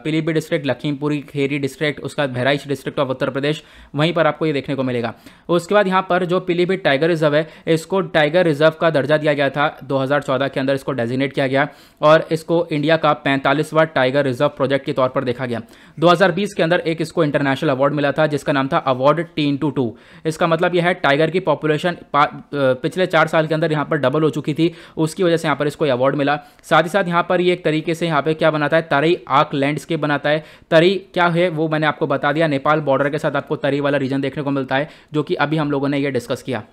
पीलीभीत डिस्ट्रिक्ट लखीमपुरी खेरी डिस्ट्रिक्ट उसका बहराइच डिस्ट्रिक्ट ऑफ उत्तर प्रदेश वहीं पर आपको ये देखने को मिलेगा उसके बाद यहाँ पर जो पीलीभीत टाइगर रिजर्व है इसको टाइगर रिजर्व का दर्जा दिया गया था दो के अंदर इसको डेजिनेट किया गया और इसको इंडिया का पैंतालीसवा टाइगर रिजर्व प्रोजेक्ट के तौर पर देखा गया दो के अंदर एक इसको इंटरनेशनल अवार्ड मिला था जिसका नाम था अवार्ड टीन टू टू इसका मतलब यह है टाइगर की पॉपुलेशन पिछले चार साल के अंदर यहाँ पर डबल हो चुकी थी उसकी वजह से यहाँ पर इसको अवार्ड मिला साथ ही साथ यहाँ पर ये एक तरीके से यहाँ पर क्या बनाता है तरी आक लैंडस्केप बनाता है तरी क्या है वो मैंने आपको बता दिया नेपाल बॉर्डर के साथ आपको तरी वाला रीजन देखने को मिलता है जो कि अभी हम लोगों ने यह डिस्कस किया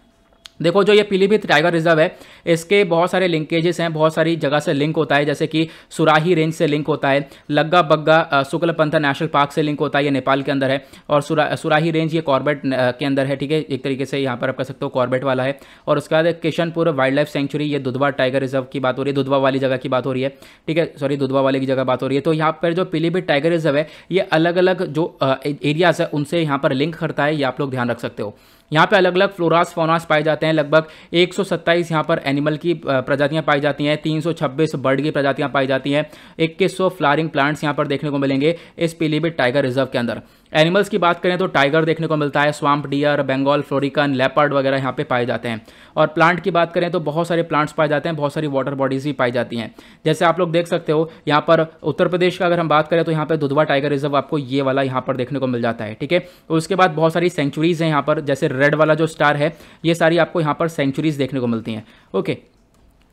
देखो जो ये पीलीभीत टाइगर रिजर्व है इसके बहुत सारे लिंकेजेस हैं बहुत सारी जगह से लिंक होता है जैसे कि सुराही रेंज से लिंक होता है लग्गा बग्गा शुक्ल पंथा नेशनल पार्क से लिंक होता है ये नेपाल के अंदर है और सुरा सुराही रेंज ये कॉर्बेट के अंदर है ठीक है एक तरीके से यहाँ पर आप कह सकते हो कॉर्बेट वाला है और उसके बाद किशनपुर वाइल्ड लाइफ सेंचुरी ये दुधवा टाइगर रिजर्व की बात हो रही है दुधवा वाली जगह की बात हो रही है ठीक है सॉरी दुधवा वाले की जगह बात हो रही है तो यहाँ पर जो पीलीभीत टाइगर रिजर्व है ये अलग अलग जो एरियाज़ है उनसे यहाँ पर लिंक करता है ये आप लोग ध्यान रख सकते हो यहाँ पे अलग अलग फ्लोरास फोनास पाए जाते हैं लगभग एक सौ सत्ताईस यहाँ पर एनिमल की प्रजातियाँ पाई जाती हैं तीन सौ छब्बीस बर्ड की प्रजातियाँ पाई जाती हैं इक्कीस सौ फ्लारिंग प्लांट्स यहाँ पर देखने को मिलेंगे इस पीलीभीत टाइगर रिजर्व के अंदर एनिमल्स की बात करें तो टाइगर देखने को मिलता है swamp deer Bengal florican leopard वगैरह यहाँ पे पाए जाते हैं और प्लांट की बात करें तो बहुत सारे प्लांट्स पाए जाते हैं बहुत सारी वाटर बॉडीज़ भी पाई जाती हैं जैसे आप लोग देख सकते हो यहाँ पर उत्तर प्रदेश का अगर हम बात करें तो यहाँ पर दुधवा टाइगर रिजर्व आपको ये वाला यहाँ पर देखने को मिल जाता है ठीक है उसके बाद बहुत सारी सेंचुरीज़ हैं यहाँ पर जैसे रेड वाला जो स्टार है ये सारी आपको यहाँ पर सेंचुरीज़ देखने को मिलती हैं ओके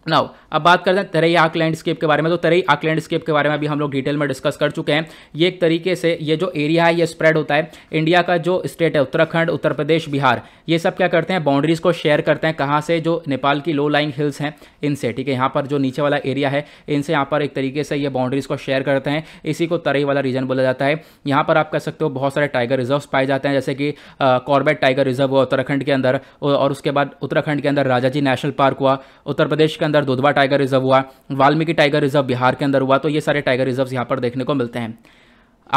नाउ अब बात करते हैं तरई आक लैंडस्केप के बारे में तो तरई आक लैंडस्केप के बारे में अभी हम लोग डिटेल में डिस्कस कर चुके हैं ये एक तरीके से ये जो एरिया है ये स्प्रेड होता है इंडिया का जो स्टेट है उत्तराखंड उत्तर प्रदेश बिहार ये सब क्या करते हैं बाउंड्रीज को शेयर करते हैं कहाँ से जो नेपाल की लो लाइंग हिल्स हैं इनसे ठीक है यहाँ पर जो नीचे वाला एरिया है इनसे यहाँ पर एक तरीके से ये बाउंड्रीज को शेयर करते हैं इसी को तरई वाला रीजन बोला जाता है यहाँ पर आप कह सकते हो बहुत सारे टाइगर रिजर्व पाए जाते हैं जैसे कि कॉर्बेट टाइगर रिजर्व हुआ उत्तराखंड के अंदर और उसके बाद उत्तराखंड के अंदर जी नेशनल पार्क हुआ उत्तर प्रदेश के अंदर दुधवा टाइगर रिजर्व हुआ वाल्मीकि टाइगर रिजर्व बिहार के अंदर हुआ तो ये सारे टाइगर रिजर्व यहाँ पर देखने को मिलते हैं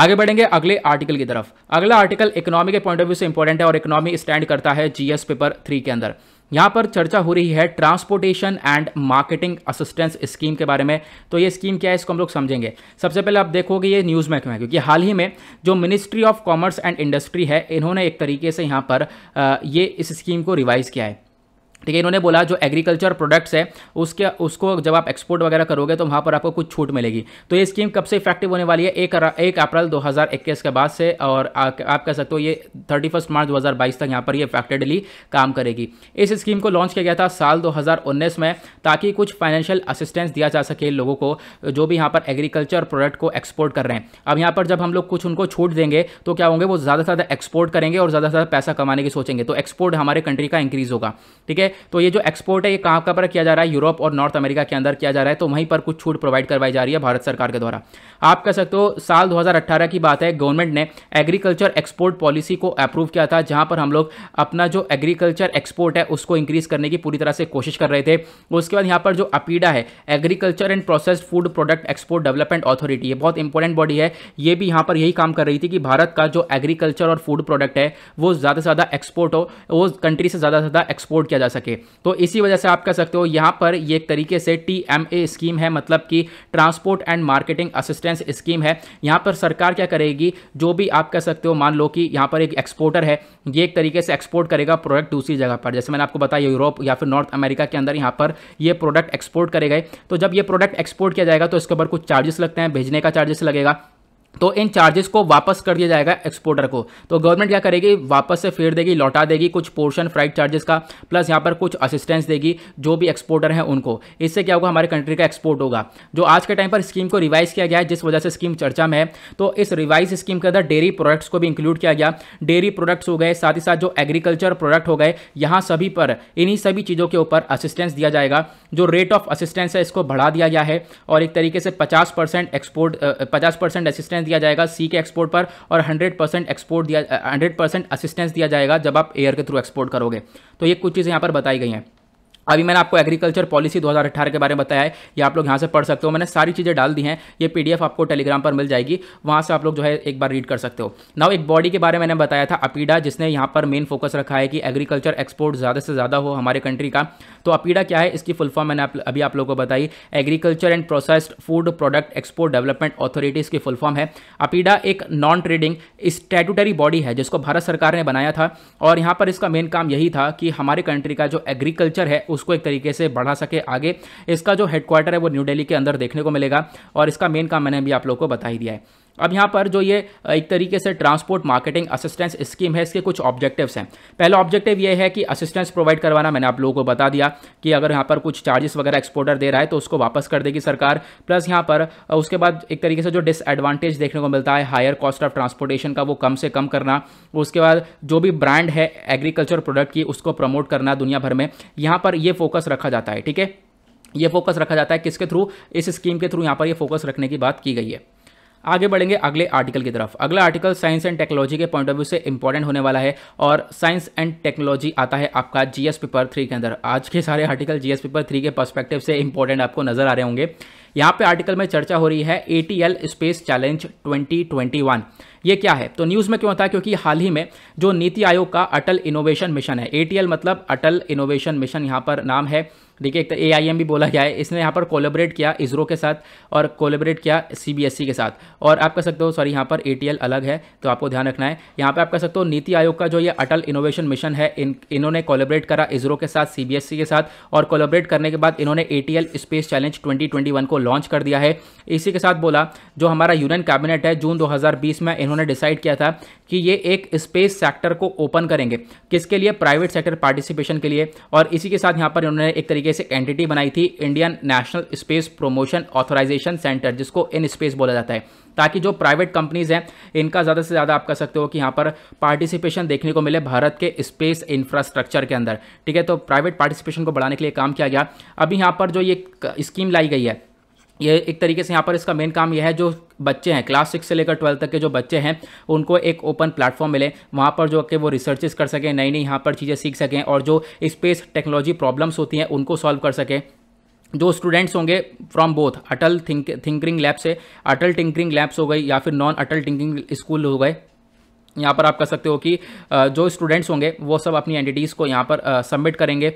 आगे बढ़ेंगे अगले आर्टिकल की तरफ अगला आर्टिकल इकोनॉमी के पॉइंट ऑफ व्यू से इंपॉर्टेंट है और इकोनॉमी स्टैंड करता है जीएस पेपर थ्री के अंदर यहां पर चर्चा हो रही है transportation and marketing assistance scheme के बारे में तो ये स्कीम क्या है इसको हम लोग समझेंगे सबसे पहले आप देखोगे ये न्यूज़ में क्यों है क्योंकि हाल ही में जो ministry of commerce and industry है इन्होंने एक तरीके से यहां पर ये इस स्कीम को रिवाइज़ किया है ठीक है इन्होंने बोला जो एग्रीकल्चर प्रोडक्ट्स है उसके उसको जब आप एक्सपोर्ट वगैरह करोगे तो वहाँ पर आपको कुछ छूट मिलेगी तो ये स्कीम कब से इफेक्टिव होने वाली है एक एक अप्रैल 2021 के बाद से और आ, आप कह सकते हो ये 31 मार्च 2022 तक यहाँ पर ये इफेक्टेडली काम करेगी इस स्कीम को लॉन्च किया गया था साल दो में ताकि कुछ फाइनेंशियल असिस्टेंस दिया जा सके लोगों को जो भी यहाँ पर एग्रीकल्चर प्रोडक्ट को एक्सपोर्ट कर रहे हैं अब यहाँ पर जब हम लोग कुछ उनको छूट देंगे तो क्या होंगे वो ज़्यादा से ज़्यादा एक्सपोर्ट करेंगे और ज़्यादा से ज़्यादा पैसा कमाने की सोचेंगे तो एक्सपोर्ट हमारे कंट्री का इंक्रीज़ होगा ठीक है है तो ये जो एक्सपोर्ट है ये कहाँ पर किया जा रहा है यूरोप और नॉर्थ अमेरिका के अंदर किया जा रहा है तो वहीं पर कुछ छूट प्रोवाइड करवाई जा रही है भारत सरकार के द्वारा आप कह सकते हो साल दो की बात है गवर्नमेंट ने एग्रीकल्चर एक्सपोर्ट पॉलिसी को अप्रूव किया था जहां पर हम लोग अपना जो एग्रीकल्चर एक्सपोर्ट है उसको इंक्रीज करने की पूरी तरह से कोशिश कर रहे थे उसके बाद यहाँ पर जो अपीडा है agriculture and processed food product export development authority ये बहुत इंपॉर्टेंट बॉडी है ये भी यहाँ पर यही काम कर रही थी कि भारत का जो एग्रीकल्चर और फूड प्रोडक्ट है वो ज़्यादा से ज़्यादा एक्सपोर्ट हो वो कंट्री से ज़्यादा से ज़्यादा एक्सपोर्ट किया जा सके तो इसी वजह से आप कह सकते हो यहाँ पर ये एक तरीके से टी स्कीम है मतलब कि transport and marketing assistance scheme है यहाँ पर सरकार क्या करेगी जो भी आप कह सकते हो मान लो कि यहाँ पर एक एक्सपोर्टर है ये एक तरीके से एक्सपोर्ट करेगा प्रोडक्ट दूसरी जगह पर जैसे मैंने आपको बताया यूरोप या फिर नॉर्थ अमेरिका के अंदर यहाँ पर ये प्रोडक्ट एक्सपोर्ट करे गए तो जब ये प्रोडक्ट एक्सपोर्ट किया जाएगा तो इसके ऊपर कुछ चार्जेस लगते हैं भेजने का चार्जेस लगेगा तो इन चार्जेस को वापस कर दिया जाएगा एक्सपोर्टर को तो गवर्नमेंट क्या करेगी वापस से फेर देगी लौटा देगी कुछ पोर्शन फ्राइट चार्जेस का प्लस यहाँ पर कुछ असिस्टेंस देगी जो भी एक्सपोर्टर हैं उनको इससे क्या होगा हमारे कंट्री का एक्सपोर्ट होगा जो आज के टाइम पर स्कीम को रिवाइज किया गया है जिस वजह से स्कीम चर्चा में है तो इस रिवाइज स्कीम के अंदर डेयरी प्रोडक्ट्स को भी इंक्लूड किया गया डेयरी प्रोडक्ट्स हो गए साथ ही साथ जो एग्रीकल्चर प्रोडक्ट हो गए यहाँ सभी पर इन्हीं सभी चीज़ों के ऊपर असिस्टेंस दिया जाएगा जो रेट ऑफ असिस्टेंस है इसको बढ़ा दिया गया है और एक तरीके से पचास एक्सपोर्ट पचास असिस्टेंस दिया जाएगा सी के एक्सपोर्ट पर और हंड्रेड परसेंट एक्सपोर्ट दिया हंड्रेड परसेंट असिस्टेंस दिया जाएगा जब आप एयर के थ्रू एक्सपोर्ट करोगे तो ये कुछ चीज़ें यहाँ पर बताई गई हैं अभी मैंने आपको एग्रीकल्चर पॉलिसी 2018 के बारे में बताया है ये आप लोग यहाँ से पढ़ सकते हो मैंने सारी चीज़ें डाल दी हैं ये पीडीएफ आपको टेलीग्राम पर मिल जाएगी वहाँ से आप लोग जो है एक बार रीड कर सकते हो नाउ एक बॉडी के बारे में मैंने बताया था अपीडा जिसने यहाँ पर मेन फोकस रखा है कि एग्रीकल्चर एक्सपोर्ट ज़्यादा से ज़्यादा हो हमारे कंट्री का तो अपीडा क्या है इसकी फुल फॉर्म मैंने आप, अभी आप लोगों को बताई agriculture and processed food product export development authorities की फुल फॉर्म है अपीडा एक नॉन ट्रेडिंग स्टैटूटरी बॉडी है जिसको भारत सरकार ने बनाया था और यहाँ पर इसका मेन काम यही था कि हमारे कंट्री का जो एग्रीकल्चर है उसको एक तरीके से बढ़ा सके आगे इसका जो हेडक्वार्टर है वो न्यू दिल्ली के अंदर देखने को मिलेगा और इसका मेन काम मैंने अभी आप लोग को बता ही दिया है अब यहाँ पर जो ये एक तरीके से ट्रांसपोर्ट मार्केटिंग असिस्टेंस स्कीम है इसके कुछ ऑब्जेक्टिव्स हैं पहला ऑब्जेक्टिव ये है कि असिस्टेंस प्रोवाइड करवाना मैंने आप लोगों को बता दिया कि अगर यहाँ पर कुछ चार्जेस वगैरह एक्सपोर्टर दे रहा है तो उसको वापस कर देगी सरकार प्लस यहाँ पर उसके बाद एक तरीके से जो डिसएडवांटेज देखने को मिलता है हायर कॉस्ट ऑफ ट्रांसपोर्टेशन का वो कम से कम करना उसके बाद जो भी ब्रांड है एग्रीकल्चर प्रोडक्ट की उसको प्रमोट करना दुनिया भर में यहाँ पर ये फोकस रखा जाता है ठीक है ये फोकस रखा जाता है किसके थ्रू इस स्कीम के थ्रू यहाँ पर ये फोकस रखने की बात की गई है आगे बढ़ेंगे अगले आर्टिकल की तरफ अगला आर्टिकल साइंस एंड टेक्नोलॉजी के पॉइंट ऑफ व्यू से इंपॉर्टेंट होने वाला है और साइंस एंड टेक्नोलॉजी आता है आपका जीएस पेपर थ्री के अंदर आज के सारे आर्टिकल जीएस पेपर थ्री के पर्स्पेक्टिव से इंपॉर्टेंट आपको नजर आ रहे होंगे यहाँ पे आर्टिकल में चर्चा हो रही है ए स्पेस चैलेंज 2021 ये क्या है तो न्यूज़ में क्यों होता है क्योंकि हाल ही में जो नीति आयोग का अटल इनोवेशन मिशन है ए मतलब अटल इनोवेशन मिशन यहाँ पर नाम है देखिए एक तो ए भी बोला गया है इसने यहाँ पर कोलेबरेट किया इसरो के साथ और कोलेबरेट किया सी e के साथ और आप कह सकते हो सॉरी यहाँ पर ए अलग है तो आपको ध्यान रखना है यहाँ पर आप कह सकते हो नीति आयोग का जो ये अटल इनोवेशन मिशन है इन इन्होंने कोलेबरेट करा इसरो के साथ सी e के साथ और कोलेबरेट करने के बाद इन्होंने ए स्पेस चैलेंज ट्वेंटी को लॉन्च कर दिया है इसी के साथ बोला जो हमारा यूनियन कैबिनेट है जून बीस में इन्होंने डिसाइड किया था कि ये एक स्पेस सेक्टर को ओपन करेंगे किसके लिए प्राइवेट सेक्टर पार्टिसिपेशन के लिए और इसी के साथ यहाँ पर इन्होंने एक तरीके तरीके से एंटिटी बनाई थी Indian national space promotion authorisation centre जिसको इन स्पेस बोला जाता है ताकि जो प्राइवेट कंपनीज हैं इनका ज़्यादा से ज़्यादा आप कह सकते हो कि यहाँ पर पार्टिसिपेशन देखने को मिले भारत के स्पेस इंफ्रास्ट्रक्चर के अंदर ठीक है तो प्राइवेट पार्टिसिपेशन को बढ़ाने के लिए काम किया गया अभी यहाँ पर जो ये स्कीम लाई गई है ये एक तरीके से यहाँ पर इसका मेन काम यह है जो बच्चे हैं क्लास सिक्स से लेकर ट्वेल्थ तक के जो बच्चे हैं उनको एक ओपन प्लेटफॉर्म मिले वहाँ पर जो कि वो रिसर्चेस कर सकें नई नई यहाँ पर चीज़ें सीख सकें और जो स्पेस टेक्नोलॉजी प्रॉब्लम्स होती हैं उनको सॉल्व कर सकें जो स्टूडेंट्स होंगे from both Atal think tinkering lab से अटल टिंकरिंग लैब्स हो गई या फिर नॉन अटल टिंकरिंग स्कूल हो गए यहाँ पर आप कह सकते हो कि जो स्टूडेंट्स होंगे वो सब अपनी एंटिटीज़ को यहाँ पर सबमिट करेंगे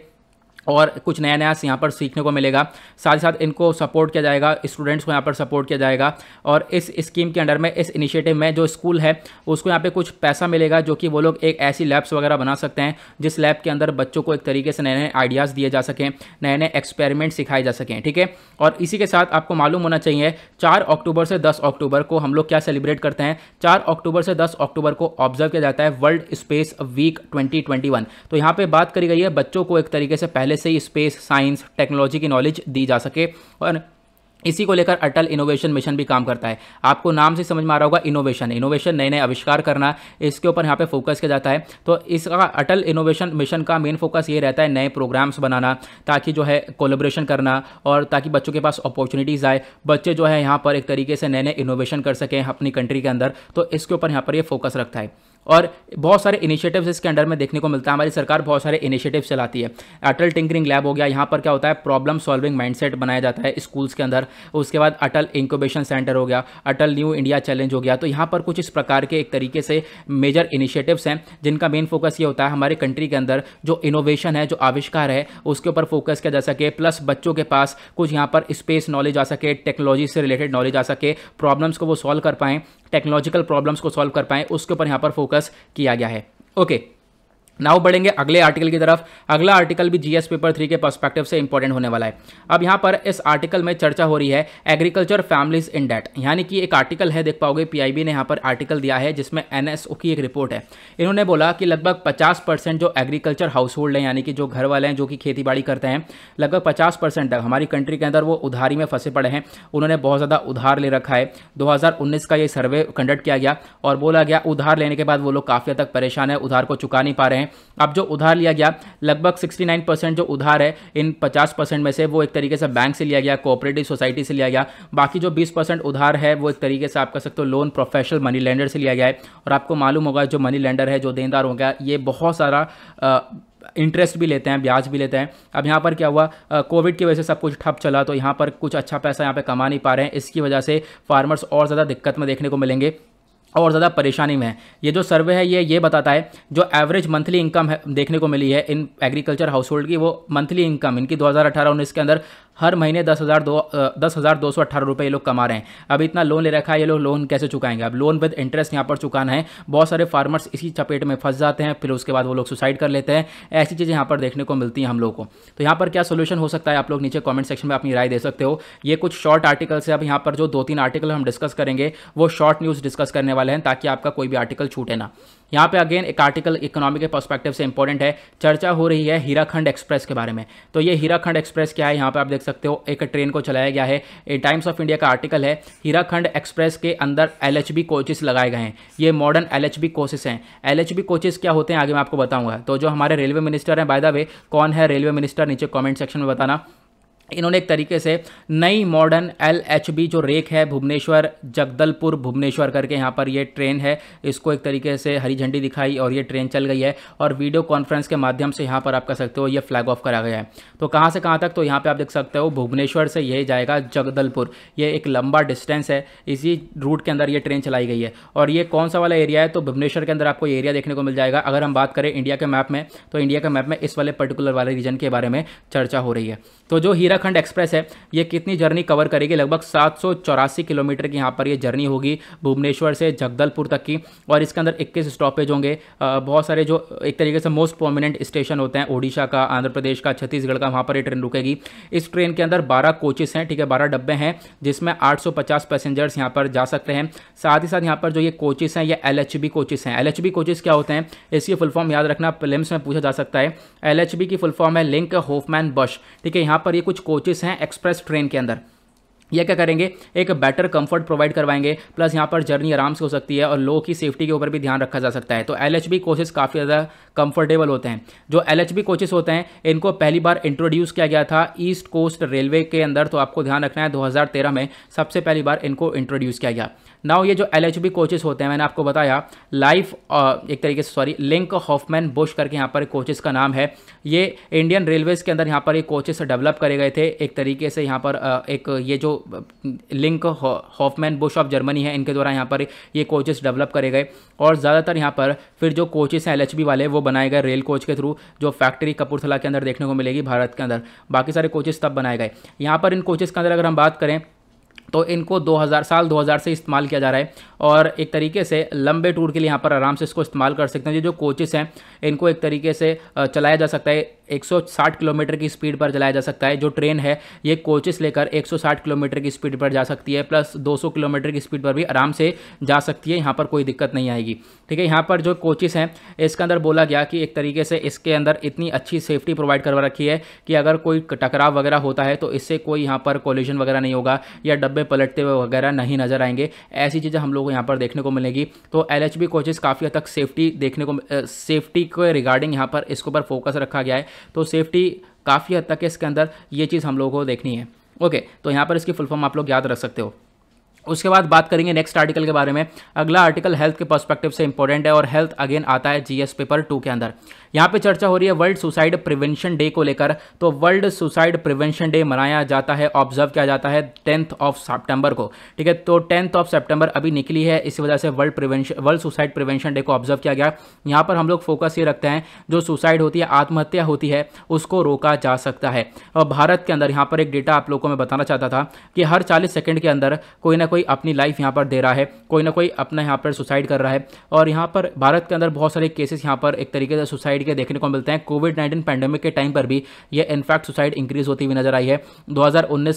और कुछ नया नया यहाँ पर सीखने को मिलेगा साथ ही साथ इनको सपोर्ट किया जाएगा स्टूडेंट्स को यहाँ पर सपोर्ट किया जाएगा और इस स्कीम के अंडर में इस इनिशिएटिव में जो स्कूल है उसको यहाँ पे कुछ पैसा मिलेगा जो कि वो लोग एक ऐसी लैब्स वगैरह बना सकते हैं जिस लैब के अंदर बच्चों को एक तरीके से नए नए आइडियाज़ दिए जा सकें नए नए एक्सपेरिमेंट सिखाए जा सकें ठीक है और इसी के साथ आपको मालूम होना चाहिए चार अक्टूबर से दस अक्टूबर को हम लोग क्या सेलिब्रेट करते हैं चार अक्टूबर से दस अक्टूबर को ऑब्जर्व किया जाता है वर्ल्ड स्पेस वीक ट्वेंटी तो यहाँ पर बात करी गई है बच्चों को एक तरीके से पहले से ही स्पेस साइंस टेक्नोलॉजी की नॉलेज दी जा सके और इसी को लेकर अटल इनोवेशन मिशन भी काम करता है आपको नाम से समझ में आ रहा होगा इनोवेशन इनोवेशन नए नए आविष्कार करना इसके ऊपर यहाँ पे फोकस किया जाता है तो इसका अटल इनोवेशन मिशन का मेन फोकस ये रहता है नए प्रोग्राम्स बनाना ताकि जो है कोलेब्रेशन करना और ताकि बच्चों के पास अपॉर्चुनिटीज़ आए बच्चे जो है यहाँ पर एक तरीके से नए नए इनोवेशन कर सकें अपनी कंट्री के अंदर तो इसके ऊपर यहाँ पर ये यह फोकस रखता है और बहुत सारे इनिशिएटिव्स इसके अंडर में देखने को मिलता है हमारी सरकार बहुत सारे इनिशिएटिव्स चलाती है अटल टिंकरिंग लैब हो गया यहाँ पर क्या होता है प्रॉब्लम सॉल्विंग माइंडसेट बनाया जाता है स्कूल्स के अंदर उसके बाद अटल इंक्यूबेशन सेंटर हो गया अटल न्यू इंडिया चैलेंज हो गया तो यहाँ पर कुछ इस प्रकार के एक तरीके से मेजर इनिशिएटिव्स हैं जिनका मेन फोकस ये होता है हमारे कंट्री के अंदर जो इनोवेशन है जो आविष्कार है उसके ऊपर फोकस किया जा सके प्लस बच्चों के पास कुछ यहाँ पर स्पेस नॉलेज आ सके टेक्नोलॉजी से रिलेटेड नॉलेज आ सके प्रॉब्लम्स को वो सॉल्व कर पाएँ टेक्नोलॉजिकल प्रॉब्लम्स को सॉल्व कर पाएँ उसके ऊपर यहाँ पर फोकस किया गया है ओके नाउ बढ़ेंगे अगले आर्टिकल की तरफ अगला आर्टिकल भी जीएस पेपर थ्री के पर्सपेक्टिव से इंपॉर्टेंट होने वाला है अब यहाँ पर इस आर्टिकल में चर्चा हो रही है एग्रीकल्चर फैमिलीज इन डेट यानी कि एक आर्टिकल है देख पाओगे पीआईबी ने यहाँ पर आर्टिकल दिया है जिसमें एनएसओ की एक रिपोर्ट है इन्होंने बोला कि लगभग पचास जो एग्रीकल्चर हाउस होल्ड हैं यानी कि जो घर वाले हैं जो कि खेती बाड़ी करते हैं लगभग पचास तक हमारी कंट्री के अंदर वो उधारी में फंसे पड़े हैं उन्होंने बहुत ज़्यादा उधार ले रखा है दो का ये सर्वे कंडक्ट किया गया और बोला गया उधार लेने के बाद वो लोग काफ़ी हद तक परेशान है उधार को चुका नहीं पा रहे हैं अब जो उधार लिया गया लगभग 69 परसेंट जो उधार है इन 50 परसेंट में से वो एक तरीके से बैंक से लिया गया कोऑपरेटिव सोसाइटी से लिया गया बाकी जो 20 परसेंट उधार है वो एक तरीके से आप कह सकते हो लोन प्रोफेशनल मनी लेंडर से लिया गया है और आपको मालूम होगा जो मनी लेंडर है जो देनदार हो गया ये बहुत सारा आ, इंटरेस्ट भी लेते हैं ब्याज भी लेते हैं अब यहाँ पर क्या हुआ कोविड की वजह से सब कुछ ठप चला तो यहाँ पर कुछ अच्छा पैसा यहाँ पे कमा नहीं पा रहे हैं इसकी वजह से फार्मर्स और ज़्यादा दिक्कत में देखने को मिलेंगे और ज़्यादा परेशानी में है ये जो सर्वे है ये ये बताता है जो एवरेज मंथली इनकम है देखने को मिली है इन एग्रीकल्चर हाउस होल्ड की वो मंथली इनकम इनकी 2018-19 के अंदर हर महीने दस हज़ार दो दस हज़ार दो सौ अट्ठारह रुपये ये लोग कमा रहे हैं अब इतना लोन ले रखा है ये लोग लोन कैसे चुकाएंगे अब लोन विद इंटरेस्ट यहाँ पर चुकाना है बहुत सारे फार्मर्स इसी चपेट में फंस जाते हैं फिर उसके बाद वो लोग सुसाइड कर लेते हैं ऐसी चीज़ें यहाँ पर देखने को मिलती हैं हम लोग को तो यहाँ पर क्या सोल्यूशन हो सकता है आप लोग नीचे कॉमेंट सेक्शन में अपनी राय दे सकते हो ये कुछ शॉर्ट आर्टिकल्स है अब यहाँ पर जो दो तीन आर्टिकल हम डिस्कस करेंगे वो शॉर्ट न्यूज़ डिस्कस करने वाले हैं ताकि आपका कोई भी आर्टिकल छूटे ना यहाँ पे अगेन एक आर्टिकल इकोनॉमी के पर्सपेक्टिव से इंपॉर्टेंट है चर्चा हो रही है हीराखंड एक्सप्रेस के बारे में तो ये हीराखंड एक्सप्रेस क्या है यहाँ पे आप देख सकते हो एक ट्रेन को चलाया गया है ए टाइम्स ऑफ इंडिया का आर्टिकल है हीराखंड एक्सप्रेस के अंदर एल एच बी कोचेस लगाए गए हैं ये modern L H B coaches हैं एल एच बी कोचेस क्या होते हैं आगे मैं आपको बताऊंगा तो जो हमारे रेलवे मिनिस्टर हैं बाय द वे कौन है रेलवे मिनिस्टर नीचे कॉमेंट सेक्शन में बताना इन्होंने एक तरीके से नई मॉडर्न एल एच बी जो रेक है भुवनेश्वर जगदलपुर भुवनेश्वर करके यहाँ पर ये ट्रेन है इसको एक तरीके से हरी झंडी दिखाई और ये ट्रेन चल गई है और वीडियो कॉन्फ्रेंस के माध्यम से यहाँ पर आप कह सकते हो ये फ्लैग ऑफ करा गया है तो कहाँ से कहाँ तक तो यहाँ पर आप देख सकते हो भुवनेश्वर से ये जाएगा जगदलपुर ये एक लंबा डिस्टेंस है इसी रूट के अंदर ये ट्रेन चलाई गई है और ये कौन सा वाला एरिया है तो भुवनेश्वर के अंदर आपको एरिया देखने को मिल जाएगा अगर हम बात करें इंडिया के मैप में तो इंडिया के मैप में इस वाले पर्टिकुलर वाले रीजन के बारे में चर्चा हो रही है तो जो हीरा उत्तराखंड एक्सप्रेस है ये कितनी जर्नी कवर करेगी लगभग सात किलोमीटर की यहाँ पर ये जर्नी होगी भुवनेश्वर से जगदलपुर तक की और इसके अंदर इक्कीस स्टॉपेज होंगे बहुत सारे जो एक तरीके से मोस्ट प्रोमिनेंट स्टेशन होते हैं ओडिशा का आंध्र प्रदेश का छत्तीसगढ़ का वहाँ पर ये ट्रेन रुकेगी इस ट्रेन के अंदर बारह कोचेस हैं ठीक है बारह डब्बे हैं जिसमें आठ पैसेंजर्स यहाँ पर जा सकते हैं साथ ही साथ यहाँ पर जो ये कोचेस हैं ये एल एच बी कोचेस हैं एल एच बी कोचेस क्या होते हैं इसकी फुल फॉर्म याद रखना प्लेम्स में पूछा जा सकता है एल एच बी की फुल फॉर्म है लिंक होफमैन बश ठीक है यहाँ पर ये कुछ कोचेस हैं एक्सप्रेस ट्रेन के अंदर यह क्या करेंगे एक बेटर कंफर्ट प्रोवाइड करवाएंगे प्लस यहाँ पर जर्नी आराम से हो सकती है और लोगों की सेफ्टी के ऊपर भी ध्यान रखा जा सकता है तो एल एच बी काफ़ी ज़्यादा कंफर्टेबल होते हैं जो एल एच बी कोचेज़ होते हैं इनको पहली बार इंट्रोड्यूस किया गया था ईस्ट कोस्ट रेलवे के अंदर तो आपको ध्यान रखना है दो में सबसे पहली बार इनको इंट्रोड्यूस किया गया नाउ ये जो एल एच बी कोचेज़ होते हैं मैंने आपको बताया लाइफ एक तरीके से सॉरी लिंक हॉफमैन बुश करके यहाँ पर कोचेज़ का नाम है ये इंडियन रेलवेज़ के अंदर यहाँ पर ये कोचेस डेवलप करे गए थे एक तरीके से यहाँ पर एक ये जो Linke Hofmann Busch of Germany है इनके द्वारा यहाँ पर ये कोचेस डेवलप करे गए और ज़्यादातर यहाँ पर फिर जो कोचेस हैं एल वाले वो बनाए गए रेल कोच के थ्रू जो फैक्ट्री कपूरथला के अंदर देखने को मिलेगी भारत के अंदर बाकी सारे कोचेस तब बनाए गए यहाँ पर इन कोचेस के अंदर अगर हम बात करें तो इनको 2000 साल 2000 से इस्तेमाल किया जा रहा है और एक तरीके से लंबे टूर के लिए यहाँ पर आराम से इसको इस्तेमाल कर सकते हैं ये जो कोचेस हैं इनको एक तरीके से चलाया जा सकता है 160 किलोमीटर की स्पीड पर चलाया जा सकता है जो ट्रेन है ये कोचेस लेकर 160 किलोमीटर की स्पीड पर जा सकती है प्लस 200 किलोमीटर की स्पीड पर भी आराम से जा सकती है यहाँ पर कोई दिक्कत नहीं आएगी ठीक है यहाँ पर जो कोचेस हैं इसके अंदर बोला गया कि एक तरीके से इसके अंदर इतनी अच्छी सेफ्टी प्रोवाइड करवा रखी है कि अगर कोई टकराव वगैरह होता है तो इससे कोई यहाँ पर कॉल्यूशन वगैरह नहीं होगा या डब्बे पे पलटते हुए वगैरह नहीं नजर आएंगे ऐसी चीज़ें हम लोग को यहाँ पर देखने को मिलेगी तो एल एच कोचेज काफ़ी हद तक सेफ्टी देखने को सेफ्टी के रिगार्डिंग यहाँ पर इसके ऊपर फोकस रखा गया है तो सेफ्टी काफ़ी हद तक इसके अंदर ये चीज़ हम लोगों को देखनी है ओके तो यहाँ पर इसकी फुल फॉर्म आप लोग याद रख सकते हो उसके बाद बात करेंगे नेक्स्ट आर्टिकल के बारे में अगला आर्टिकल हेल्थ के पर्सपेक्टिव से इंपॉर्टेंट है और हेल्थ अगेन आता है जीएस पेपर टू के अंदर यहाँ पे चर्चा हो रही है वर्ल्ड सुसाइड प्रिवेंशन डे को लेकर तो वर्ल्ड सुसाइड प्रिवेंशन डे मनाया जाता है ऑब्जर्व किया जाता है टेंथ ऑफ सेप्टेम्बर को ठीक है तो टेंथ ऑफ सेप्टेम्बर अभी निकली है इसी वजह से world prevention world suicide prevention day को ऑब्जर्व किया गया यहाँ पर हम लोग फोकस ये रखते हैं जो सुसाइड होती है आत्महत्या होती है उसको रोका जा सकता है और भारत के अंदर यहाँ पर एक डेटा आप लोगों को मैं बताना चाहता था कि हर चालीस सेकेंड के अंदर कोई ना कोई अपनी लाइफ यहाँ पर दे रहा है कोई ना कोई अपना यहाँ पर सुसाइड कर रहा है और यहाँ पर भारत के अंदर बहुत सारे केसेस यहाँ पर एक तरीके से सुसाइड के देखने को मिलते हैं कोविड नाइन्टीन पैंडेमिक के टाइम पर भी ये इनफैक्ट सुसाइड इंक्रीज होती हुई नजर आई है दो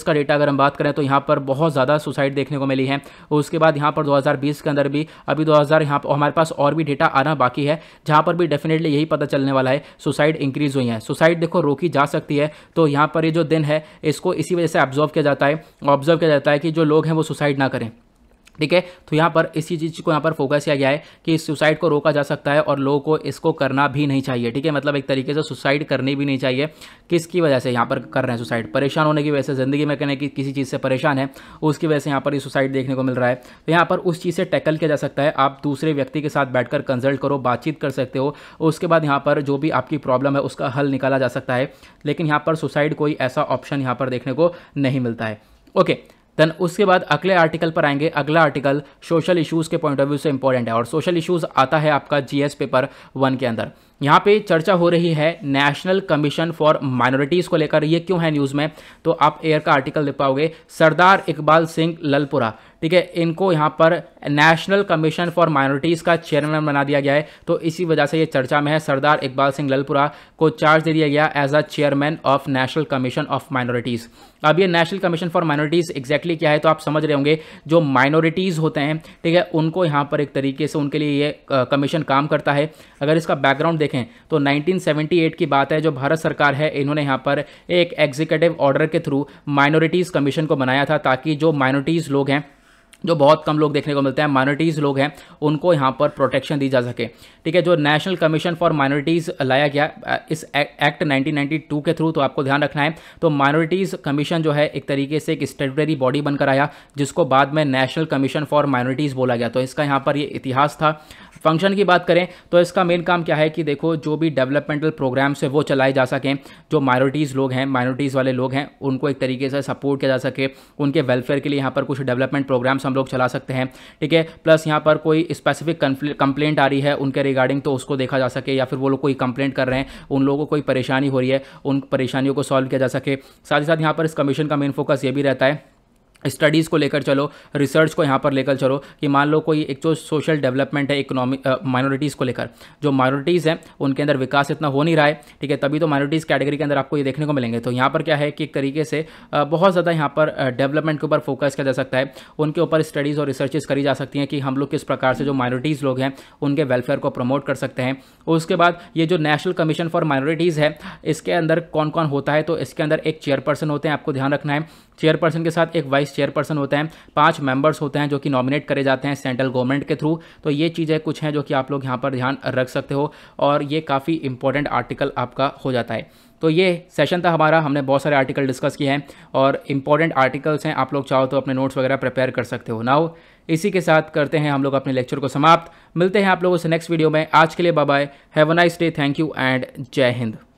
का डेटा अगर हम बात करें तो यहाँ पर बहुत ज़्यादा सुसाइड देखने को मिली है उसके बाद यहाँ पर दो के अंदर भी अभी दो यहाँ पर हमारे पास और भी डेटा आना बाकी है जहाँ पर भी डेफिनेटली यही पता चलने वाला है सुसाइड इंक्रीज हुई है सुसाइड देखो रोकी जा सकती है तो यहाँ पर ये जो दिन है इसको इसी वजह से ऑब्जर्व किया जाता है ऑब्जर्व किया जाता है कि जो लोग हैं वो सुसाइड ना करें ठीक है तो यहाँ पर इसी चीज़ को यहाँ पर फोकस किया गया है कि सुसाइड को रोका जा सकता है और लोगों को इसको करना भी नहीं चाहिए ठीक है मतलब एक तरीके से सुसाइड करनी भी नहीं चाहिए किसकी वजह से यहाँ पर कर रहे हैं सुसाइड परेशान होने की वजह से ज़िंदगी में कहने की किसी चीज़ से परेशान है उसकी वजह से यहाँ पर ये सुसाइड देखने को मिल रहा है तो यहाँ पर उस चीज़ से टैकल किया जा सकता है आप दूसरे व्यक्ति के साथ बैठकर कंसल्ट करो बातचीत कर सकते हो उसके बाद यहाँ पर जो भी आपकी प्रॉब्लम है उसका हल निकाला जा सकता है लेकिन यहाँ पर सुसाइड कोई ऐसा ऑप्शन यहाँ पर देखने को नहीं मिलता है ओके okay, देन उसके बाद अगले आर्टिकल पर आएंगे अगला आर्टिकल सोशल इश्यूज़ के पॉइंट ऑफ व्यू से इंपॉर्टेंट है और सोशल इश्यूज़ आता है आपका जीएस पेपर वन के अंदर यहाँ पे चर्चा हो रही है नेशनल कमीशन फॉर माइनॉरिटीज़ को लेकर ये क्यों है न्यूज़ में तो आप एयर का आर्टिकल देख पाओगे सरदार इकबाल सिंह ललपुरा ठीक है इनको यहाँ पर नेशनल कमीशन फॉर माइनॉरिटीज़ का चेयरमैन बना दिया गया है तो इसी वजह से ये चर्चा में है सरदार इकबाल सिंह ललपुरा को चार्ज दे दिया गया as a chairman of national commission of minorities अब ये national commission for minorities exactly क्या है तो आप समझ रहे होंगे जो माइनॉरिटीज़ होते हैं ठीक है उनको यहाँ पर एक तरीके से उनके लिए ये कमीशन काम करता है अगर इसका बैकग्राउंड देखें तो 1978 की बात है जो भारत सरकार है इन्होंने यहाँ पर एक एग्जीक्यूटिव ऑर्डर के थ्रू माइनॉरिटीज़ कमीशन को बनाया था ताकि जो माइनॉरिटीज़ लोग हैं जो बहुत कम लोग देखने को मिलते हैं माइनॉरिटीज़ लोग हैं उनको यहाँ पर प्रोटेक्शन दी जा सके ठीक है जो नेशनल कमीशन फॉर माइनॉरिटीज़ लाया गया इस एक्ट 1992 के थ्रू तो आपको ध्यान रखना है तो माइनॉरिटीज़ कमीशन जो है एक तरीके से एक स्टेटरी बॉडी बनकर आया जिसको बाद में नेशनल कमीशन फॉर माइनॉरिटीज़ बोला गया तो इसका यहाँ पर ये इतिहास था फंक्शन की बात करें तो इसका मेन काम क्या है कि देखो जो भी डेवलपमेंटल प्रोग्राम्स है वो चलाए जा सकें जो माइनॉरिटीज़ लोग हैं माइनॉरिटीज़ वाले लोग हैं उनको एक तरीके से सपोर्ट किया जा सके उनके वेलफेयर के लिए यहाँ पर कुछ डेवलपमेंट प्रोग्राम्स हम लोग चला सकते हैं ठीक है प्लस यहाँ पर कोई स्पेसिफिक कंप्लेंट आ रही है उनके रिगार्डिंग तो उसको देखा जा सके या फिर वो लोग कोई कंप्लेंट कर रहे हैं उन लोगों को कोई परेशानी हो रही है उन परेशानियों को सॉल्व किया जा सके साथ ही साथ यहाँ पर इस कमीशन का मेन फोकस ये भी रहता है स्टडीज़ को लेकर चलो रिसर्च को यहाँ पर लेकर चलो कि मान लो कोई एक जो सोशल डेवलपमेंट है इकोनॉमिक माइनॉरिटीज़ को लेकर जो माइनॉरिटीज़ हैं उनके अंदर विकास इतना हो नहीं रहा है ठीक है तभी तो माइनॉरिटीज़ कैटेगरी के अंदर आपको ये देखने को मिलेंगे तो यहाँ पर क्या है कि एक तरीके से बहुत ज़्यादा यहाँ पर डेवलपमेंट के ऊपर फोकस किया जा सकता है उनके ऊपर स्टडीज़ और रिसर्चेज करी जा सकती हैं कि हम लोग किस प्रकार से जो माइनॉरिटीज़ लोग हैं उनके वेलफेयर को प्रमोट कर सकते हैं उसके बाद ये जो नेशनल कमीशन फॉर माइनॉरिटीज़ है इसके अंदर कौन कौन होता है तो इसके अंदर एक चेयरपर्सन होते हैं आपको ध्यान रखना है चेयरपर्सन के साथ एक वाइस चेयरपर्सन होते हैं पांच मेंबर्स होते हैं जो कि नॉमिनेट करे जाते हैं सेंट्रल गवर्नमेंट के थ्रू तो ये चीज़ें कुछ हैं जो कि आप लोग यहाँ पर ध्यान रख सकते हो और ये काफ़ी इंपॉर्टेंट आर्टिकल आपका हो जाता है तो ये सेशन था हमारा हमने बहुत सारे आर्टिकल डिस्कस किए हैं और इंपॉर्टेंट आर्टिकल्स हैं आप लोग चाहो तो अपने नोट्स वगैरह प्रिपेयर कर सकते हो नाउ इसी के साथ करते हैं हम लोग अपने लेक्चर को समाप्त मिलते हैं आप लोगों से नेक्स्ट वीडियो में आज के लिए bye have a nice day thank you and Jai Hind